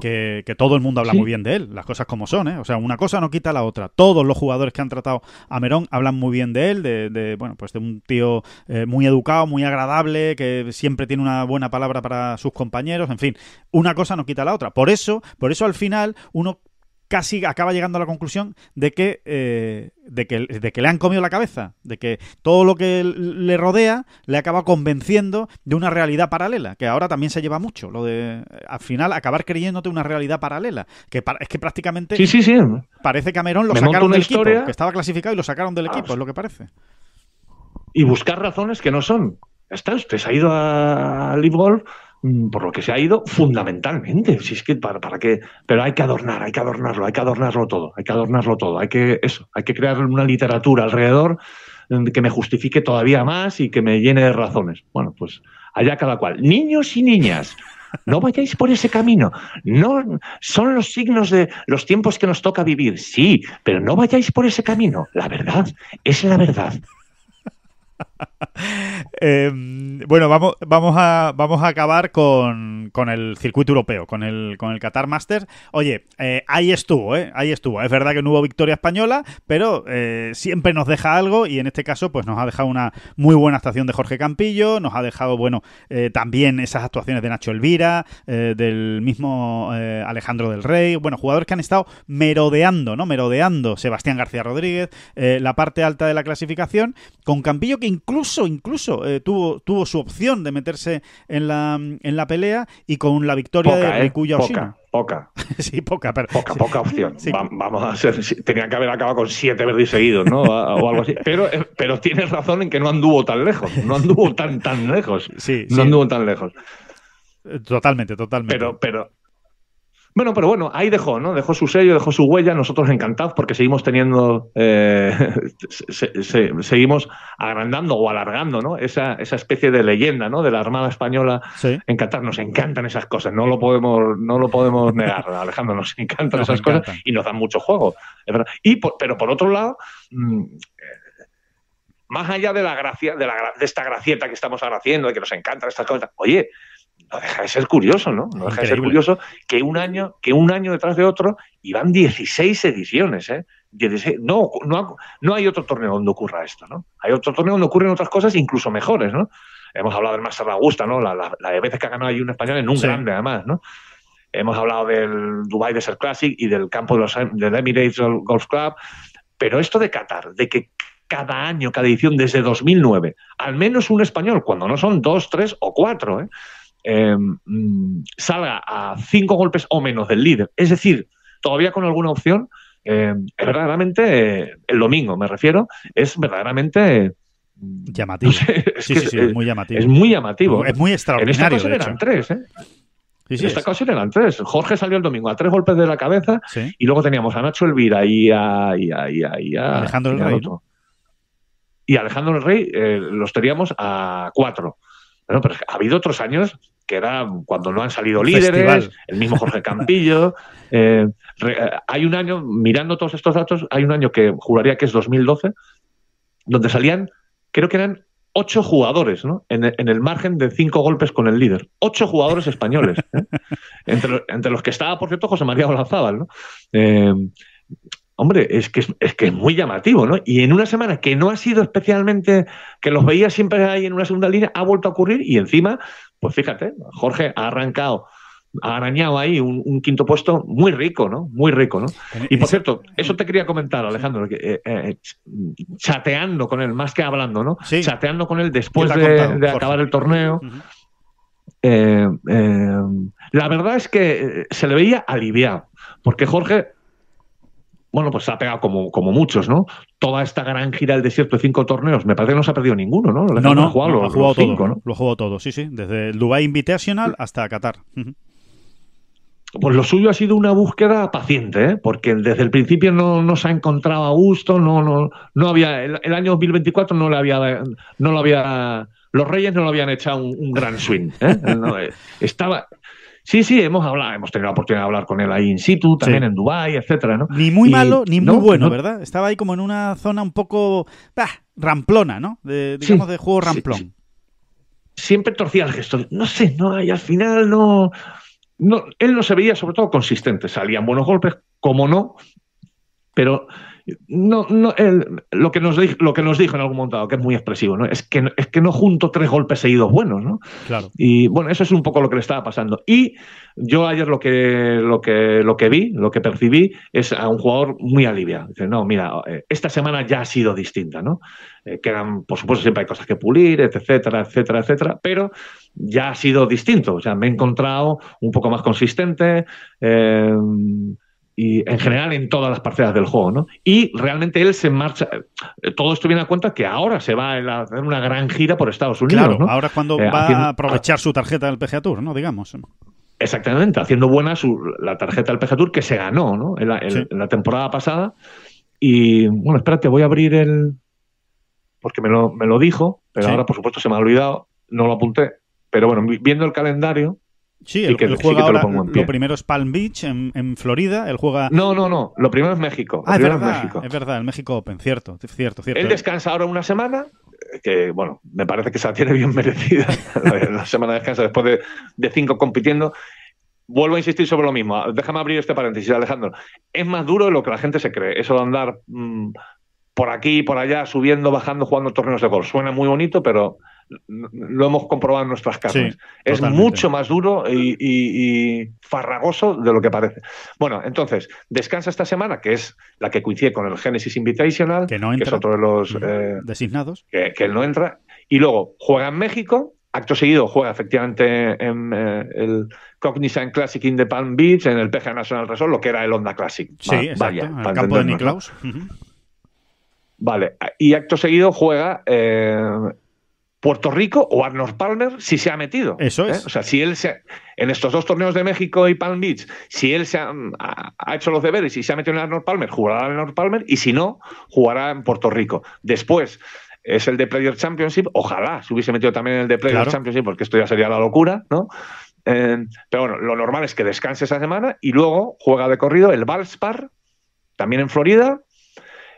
Que, todo el mundo habla muy bien de él, las cosas como son, ¿eh? O sea, una cosa no quita la otra. Todos los jugadores que han tratado a Merón hablan muy bien de él, de, bueno, pues de un tío eh, muy educado, muy agradable, que siempre tiene una buena palabra para sus compañeros, en fin, una cosa no quita la otra. Por eso, por eso al final uno casi acaba llegando a la conclusión eh, de que, de que, le han comido la cabeza, de que todo lo que le rodea le acaba convenciendo de una realidad paralela, que ahora también se lleva mucho, lo de eh, al final acabar creyéndote una realidad paralela, que es que prácticamente sí, sí, sí. parece Camerón lo sacaron del equipo, que estaba clasificado y lo sacaron del ah, equipo, es lo que parece. Y buscar razones que no son. Está, usted se ha ido a Liverpool... Mm, por lo que se ha ido, fundamentalmente. Si es que para, qué, pero hay que adornar, hay que adornarlo, hay que adornarlo todo, hay que adornarlo todo, hay que eso, hay que crear una literatura alrededor mm, que me justifique todavía más y que me llene de razones. Bueno, pues allá cada cual. Niños y niñas, no vayáis por ese camino. No son los signos de los tiempos que nos toca vivir, sí, pero no vayáis por ese camino. La verdad es la verdad. Em, bueno, vamos, vamos, a, vamos a acabar con, el circuito europeo, con el, con el Qatar Masters. Oye, eh, ahí estuvo, eh, ahí estuvo. Es verdad que no hubo victoria española, pero eh, siempre nos deja algo y en este caso pues nos ha dejado una muy buena actuación de Jorge Campillo, nos ha dejado, bueno, eh, también esas actuaciones de Nacho Elvira, del mismo Alejandro del Rey, bueno, jugadores que han estado merodeando, ¿no? Merodeando Sebastián García Rodríguez, la parte alta de la clasificación, con Campillo que incluso, incluso eh, tuvo, tuvo su opción de meterse en la, en la pelea y con la victoria de ¿eh? Rikuya eh, Poca, poca. sí, poca, pero. Poca, poca opción. vamos a ser. Tenía que haber acabado con siete verdes seguidos, ¿no? o algo así. Pero, eh, pero tienes razón en que no anduvo tan lejos. No anduvo tan, tan lejos. Sí. No anduvo tan lejos. Totalmente, totalmente. Pero, pero, bueno, pero bueno, ahí dejó, ¿no? Dejó su sello, dejó su huella, nosotros encantados porque seguimos teniendo, eh, seguimos agrandando o alargando, ¿no? Esa, especie de leyenda, ¿no? De la Armada Española nos encantan esas cosas, no lo podemos, no lo podemos negar, Alejandro, nos encantan esas cosas y nos dan mucho juego, Y pero por otro lado... Mm, eh, más allá de la gracia, de, de esta gracieta que estamos haciendo, de que nos encantan estas cosas, oye, no deja de ser curioso, ¿no? No deja de ser curioso que un año, que un año detrás de otro, iban van 16 ediciones, ¿eh? no, no, no hay otro torneo donde ocurra esto, ¿no? Hay otro torneo donde ocurren otras cosas incluso mejores, ¿no? Hemos hablado del Master Augusta, ¿no? La, la, de veces que ha ganado ahí un español en un grande, además, ¿no? Hemos hablado del Dubai Desert Classic y del campo de los, em, del Emirates Golf Club, pero esto de Qatar, de que cada año, cada edición desde 2009, al menos un español, cuando no son dos, tres o cuatro, ¿eh? Em, mm, salga a cinco golpes o menos del líder, es decir, todavía con alguna opción, em, es verdaderamente, eh, el domingo me refiero, es verdaderamente... Llamativo. muy llamativo. Es muy llamativo. Es muy extraordinario. En esta de eran tres, ¿eh? en esta ocasión eran tres. Jorge salió el domingo a tres golpes de la cabeza y luego teníamos a Nacho Elvira y a, Alejandro el Rey. Y Alejandro el Rey eh, los teníamos a cuatro. Bueno, pero ha habido otros años que era cuando no han salido líderes, el mismo Jorge Campillo. Eh, hay un año, mirando todos estos datos, hay un año que juraría que es 2012, donde salían, creo que eran ocho jugadores, ¿no? En, el margen de cinco golpes con el líder. Ocho jugadores españoles. ¿eh? entre, los que estaba, por cierto, José María Olazábal, ¿no? Eh, Hombre, es que es, que es muy llamativo, ¿no? Y en una semana que no ha sido especialmente, que los veía siempre ahí en una segunda línea, ha vuelto a ocurrir y encima, pues fíjate, Jorge ha arrancado, ha arañado ahí un, quinto puesto muy rico, ¿no? Muy rico, ¿no? Y por cierto, mm. eso te quería comentar, Alejandro, eh, eh, chateando con él, más que hablando, ¿no? Sí. Chateando con él después de, acabar el torneo. Eh, la verdad es que se le veía aliviado, porque Jorge bueno, pues se ha pegado como, como muchos, ¿no? Toda esta gran gira del desierto de cinco torneos, me parece que no se ha perdido ninguno, ¿no? Lo no, no, ha jugado, lo, ha jugado todo, Lo ha jugado todo, sí, sí, desde el Dubai Invitational hasta Qatar. Pues lo suyo ha sido una búsqueda paciente, ¿eh? porque desde el principio no, no, se ha encontrado a gusto, no, no, no había, el, año 2024 no le había, no lo había, los Reyes no lo habían echado un, gran swing. ¿eh? eh estaba, Sí, sí, hemos hablado, hemos tenido la oportunidad de hablar con él ahí in situ, también en Dubái, etcétera, ¿no? Ni muy malo, ni muy bueno, ¿verdad? Estaba ahí como en una zona un poco ramplona, ¿no? De, digamos de juego ramplón. Siempre torcía el gesto. No sé, no hay, al final no, no. Él no se veía, sobre todo, consistente. Salían buenos golpes, como no, pero no, no lo, que nos, lo que nos dijo en algún momento, que es muy expresivo, ¿no? es, que, es que no junto tres golpes seguidos buenos. ¿no? Claro. Y bueno, eso es un poco lo que le estaba pasando. Y yo ayer lo que, lo que, lo que vi, lo que percibí, es a un jugador muy aliviado. Dice, no, mira, eh, esta semana ya ha sido distinta. ¿no? Eh, quedan, por supuesto, siempre hay cosas que pulir, etcétera, etcétera, etcétera, pero ya ha sido distinto. O sea, me he encontrado un poco más consistente. Eh, y en general en todas las parcelas del juego, ¿no? Y realmente él se marcha. Todo esto viene a cuenta que ahora se va a hacer una gran gira por Estados Unidos. Claro, ahora cuando eh, va a aprovechar su tarjeta del PGA Tour, ¿no? Digamos. Exactamente, haciendo buena su, la tarjeta del PGA Tour que se ganó, ¿no? En la, temporada pasada. Y bueno, espérate, voy a abrir el. Porque me lo, me lo dijo, pero ahora por supuesto se me ha olvidado, no lo apunté. Pero bueno, viendo el calendario, Sí, el que, juega lo, primero es Palm Beach, en, Florida. Él juega. No, no, no. Lo primero es México. ah, es verdad, es, verdad, el México Open, cierto, cierto, cierto. Él descansa ahora una semana, eh, que bueno, me parece que se la tiene bien merecida. la semana de descanso después de, cinco compitiendo vuelvo a insistir sobre lo mismo. Ah, déjame abrir este paréntesis, Alejandro. Es más duro de lo que la gente se cree. Eso de andar mm, por aquí por allá, subiendo, bajando, jugando torneos de golf. Suena muy bonito, pero lo hemos comprobado en nuestras casas es mucho más duro y, farragoso de lo que parece. Bueno, entonces, descansa esta semana, que es la que coincide con el Genesis Invitational, que, no es otro de los eh, designados, que, él no entra. Y luego juega en México. Acto seguido juega efectivamente en eh, el Cognizant Classic in the Palm Beach, en el PGA National Resort, lo que era el Honda Classic. Sí, exacto, vaya, en el campo de Niklaus. Vale, y acto seguido juega eh, Puerto Rico o Arnold Palmer si se ha metido. Eso ¿eh? es. O sea, si él se en estos dos torneos de México y Palm Beach, si él se ha, hecho los deberes y se ha metido en Arnold Palmer, jugará en Arnold Palmer y si no, jugará en Puerto Rico. Después es el de Player Championship, ojalá se hubiese metido también en el de Player Championship porque esto ya sería la locura, ¿no? Eh, pero bueno, lo normal es que descanse esa semana y luego juega de corrido el Valspar, también en Florida,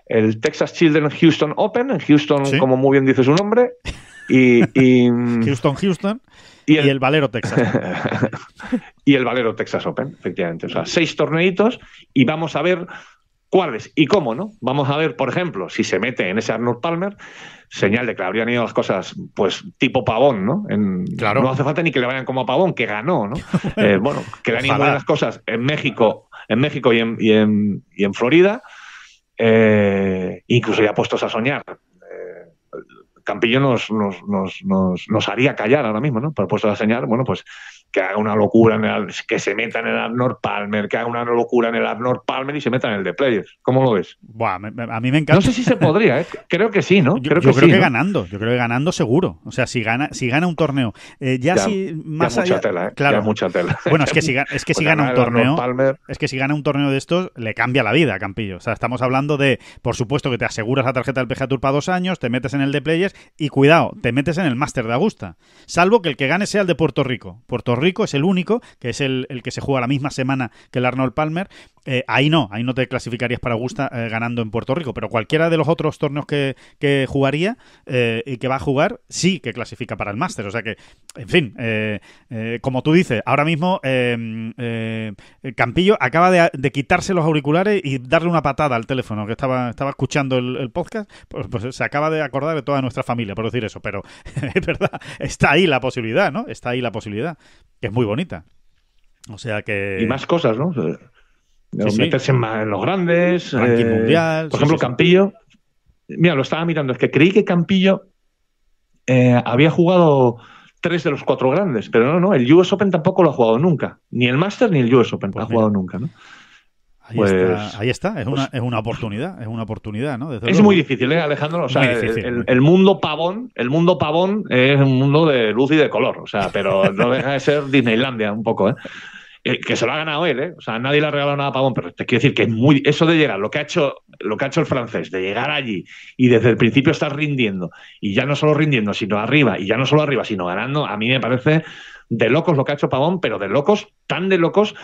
el Texas Children Houston Open, en Houston, como muy bien dice su nombre, y, mm, Houston, Houston. Y el, Valero Texas. y el Valero Texas Open, efectivamente. O sea, seis torneitos y vamos a ver cuáles y cómo, ¿no? Vamos a ver, por ejemplo, si se mete en ese Arnold Palmer, señal de que le habrían ido las cosas, pues, tipo pavón, ¿no? claro. No hace falta ni que le vayan como pavón, que ganó, ¿no? Eh, bueno, que le han ido las cosas en México, en México y en, y en, Florida. Eh, incluso ya puestos a soñar, Campillo nos, nos, nos, nos, haría callar ahora mismo, ¿no? Por puesto de señal, bueno, pues que haga una locura, en el, que se meta en el Arnold Palmer, que haga una locura en el Arnold Palmer y se meta en el de Players. ¿Cómo lo ves? Buah, a mí me encanta. No sé si se podría, ¿eh? creo que sí, ¿no? Yo creo, que, creo que ganando, yo creo que ganando seguro. O sea, si gana, si gana un torneo, eh, ya, si más mucha tela, ¿eh? claro. mucha tela. Bueno, es que si, es que si pues gana un torneo, es que si gana un torneo de estos le cambia la vida, Campillo. O sea, estamos hablando de, por supuesto que te aseguras la tarjeta del PGA Tour para dos años, te metes en el de Players y cuidado, te metes en el Master de Augusta, salvo que el que gane sea el de Puerto Rico. Puerto Rico, es el único, que es el, el que se juega la misma semana que el Arnold Palmer, eh, ahí no, ahí no te clasificarías para Augusta eh, ganando en Puerto Rico, pero cualquiera de los otros torneos que, que jugaría eh, y que va a jugar, sí que clasifica para el máster. O sea que, en fin, como tú dices, ahora mismo em, Campillo acaba de, quitarse los auriculares y darle una patada al teléfono, que estaba, estaba escuchando el, podcast, pues, pues, se acaba de acordar de toda nuestra familia, por decir eso, pero es verdad, está ahí la posibilidad, ¿no? Está ahí la posibilidad, que es muy bonita. O sea que... Y más cosas, ¿no? meterse en los grandes. por ejemplo, Campillo. Mira, lo estaba mirando, es que creí que Campillo eh, había jugado tres de los cuatro grandes, pero no, no, el US Open tampoco lo ha jugado nunca. Ni el Master ni el US Open lo pues ha jugado nunca, ¿no? Ahí, está, pues pues Es, una, oportunidad, es una oportunidad, es muy difícil, ¿eh, Alejandro? O sea, el, mundo pavón, el mundo pavón es un mundo de luz y de color, o sea, pero no deja de ser Disneylandia un poco, ¿eh? Eh, que, se lo ha ganado él, ¿eh? O sea, nadie le ha regalado nada a Pavón, pero te quiero decir que es muy. Eso de llegar, lo que ha hecho, lo que ha hecho el francés, de llegar allí y desde el principio estar rindiendo, y ya no solo rindiendo, sino arriba, y ya no solo arriba, sino ganando, a mí me parece de locos lo que ha hecho Pavón, pero de locos, tan de locos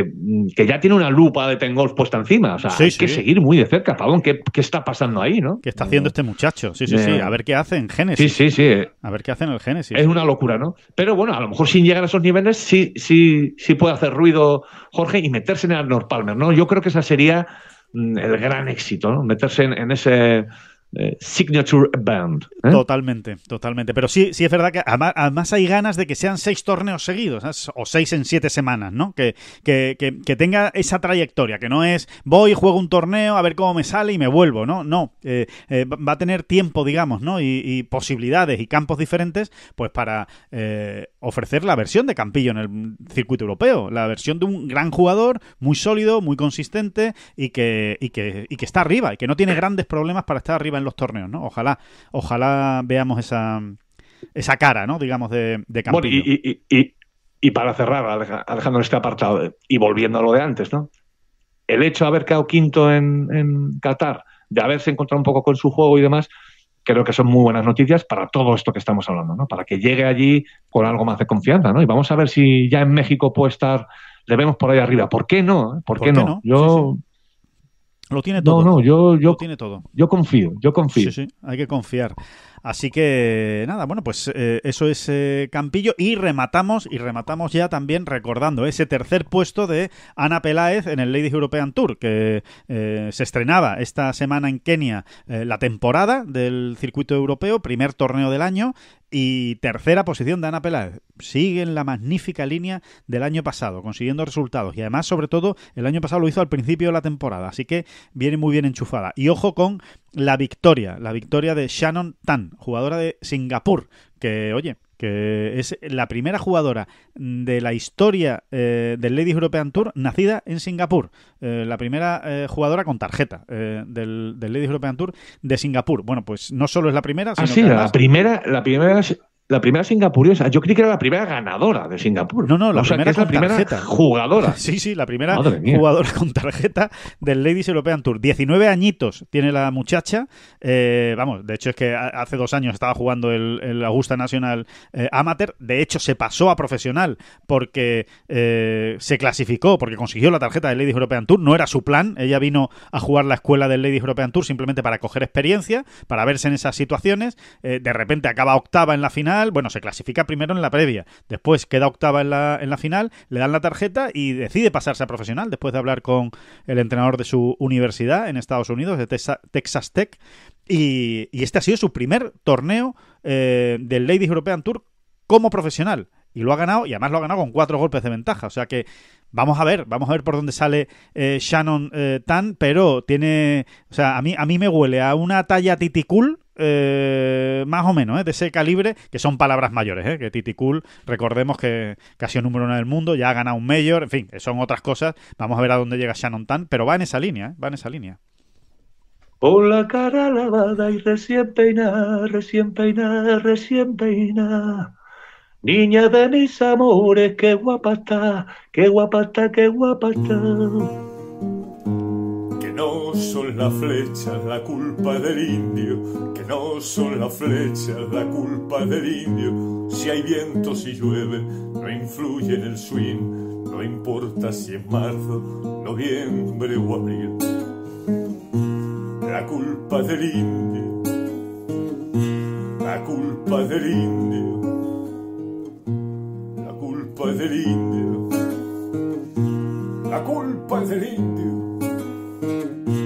Mm, que, ya tiene una lupa de Tengolf puesta encima. O sea, hay que seguir muy de cerca, Pabón, ¿qué, está pasando ahí, no? ¿Qué está haciendo mm. este muchacho? Sí, sí, sí. Eh. A ver qué hace en Génesis. Sí, sí, sí. A ver qué hace en el Génesis. Es una locura, ¿no? Pero bueno, a lo mejor sin llegar a esos niveles sí, sí, sí puede hacer ruido Jorge y meterse en Arnold Palmer, ¿no? Yo creo que esa sería mm, el gran éxito, ¿no? Meterse en ese eh, signature band. ¿eh? Totalmente, totalmente. Pero sí, sí es verdad que además, hay ganas de que sean seis torneos seguidos, o seis en siete semanas, ¿no? Que, que, tenga esa trayectoria, que no es voy, juego un torneo, a ver cómo me sale y me vuelvo, ¿no? No, eh, va a tener tiempo, digamos, ¿no? Y, posibilidades y campos diferentes, pues para ofrecer la versión de Campillo en el circuito europeo, la versión de un gran jugador, muy sólido, muy consistente y que, que, y que está arriba y que no tiene grandes problemas para estar arriba los torneos, ¿no? Ojalá, ojalá veamos esa, esa cara, ¿no? Digamos, de, de y, para cerrar, Alejandro, este apartado, y volviendo a lo de antes, ¿no? El hecho de haber quedado quinto en, Qatar, de haberse encontrado un poco con su juego y demás, creo que son muy buenas noticias para todo esto que estamos hablando, ¿no? Para que llegue allí con algo más de confianza, ¿no? Y vamos a ver si ya en México puede estar, le vemos por ahí arriba. ¿Por qué no? ¿Por, qué, no? Yo... Lo tiene todo. No, no, yo, yo, todo. yo confío, yo confío. Sí, sí, hay que confiar. Así que nada, bueno, pues eh, eso es eh, Campillo y rematamos y rematamos ya también recordando ese tercer puesto de Ana Peláez en el Ladies European Tour que eh, se estrenaba esta semana en Kenia la temporada del circuito europeo, primer torneo del año y tercera posición de Ana Peláez. Sigue en la magnífica línea del año pasado, consiguiendo resultados. Y además, sobre todo, el año pasado lo hizo al principio de la temporada. Así que viene muy bien enchufada. Y ojo con la victoria, la victoria de Shannon Tan, jugadora de Singapur, que, oye, que es la primera jugadora de la historia eh, del Ladies European Tour nacida en Singapur, eh, la primera eh, jugadora con tarjeta del, Ladies European Tour de Singapur. Bueno, pues no solo es la primera, sino ah, sí, la, primera, la primera la primera singapuriosa. Yo creí que era la primera ganadora de Singapur. No, no, la primera la primera jugadora. Sí, sí, la primera jugadora con tarjeta del Ladies European Tour. 19 añitos tiene la muchacha. Eh, vamos, de hecho es que hace dos años estaba jugando el, Augusta National eh, Amateur. De hecho, se pasó a profesional porque eh, se clasificó, porque consiguió la tarjeta del Ladies European Tour. No era su plan. Ella vino a jugar la escuela del Ladies European Tour simplemente para coger experiencia, para verse en esas situaciones. de repente acaba octava en la final bueno, se clasifica primero en la previa, después queda octava en la, en la final, le dan la tarjeta y decide pasarse a profesional después de hablar con el entrenador de su universidad en Estados Unidos, de Texas Tech. Y, este ha sido su primer torneo eh, del Ladies European Tour como profesional. Y lo ha ganado, y además lo ha ganado con cuatro golpes de ventaja. O sea que Vamos a ver, vamos a ver por dónde sale eh, Shannon eh, Tan, pero tiene, o sea, a mí, a mí me huele a una talla titicul eh, más o menos, de ese calibre, que son palabras mayores, que titicul, recordemos que, casi ha número uno del mundo, ya ha ganado un mayor, en fin, son otras cosas, vamos a ver a dónde llega Shannon Tan, pero va en esa línea, va en esa línea. Con la cara lavada y recién peinada, recién peinada, recién peinada. Niña de mis amores, qué guapa está, qué guapa está, qué guapa Que no son las flechas la culpa del indio, que no son las flechas la culpa del indio. Si hay viento, si llueve, no influye en el swing, no importa si es marzo, noviembre o abril. La culpa del indio, la culpa del indio culpa es del indio. La culpa es del indio.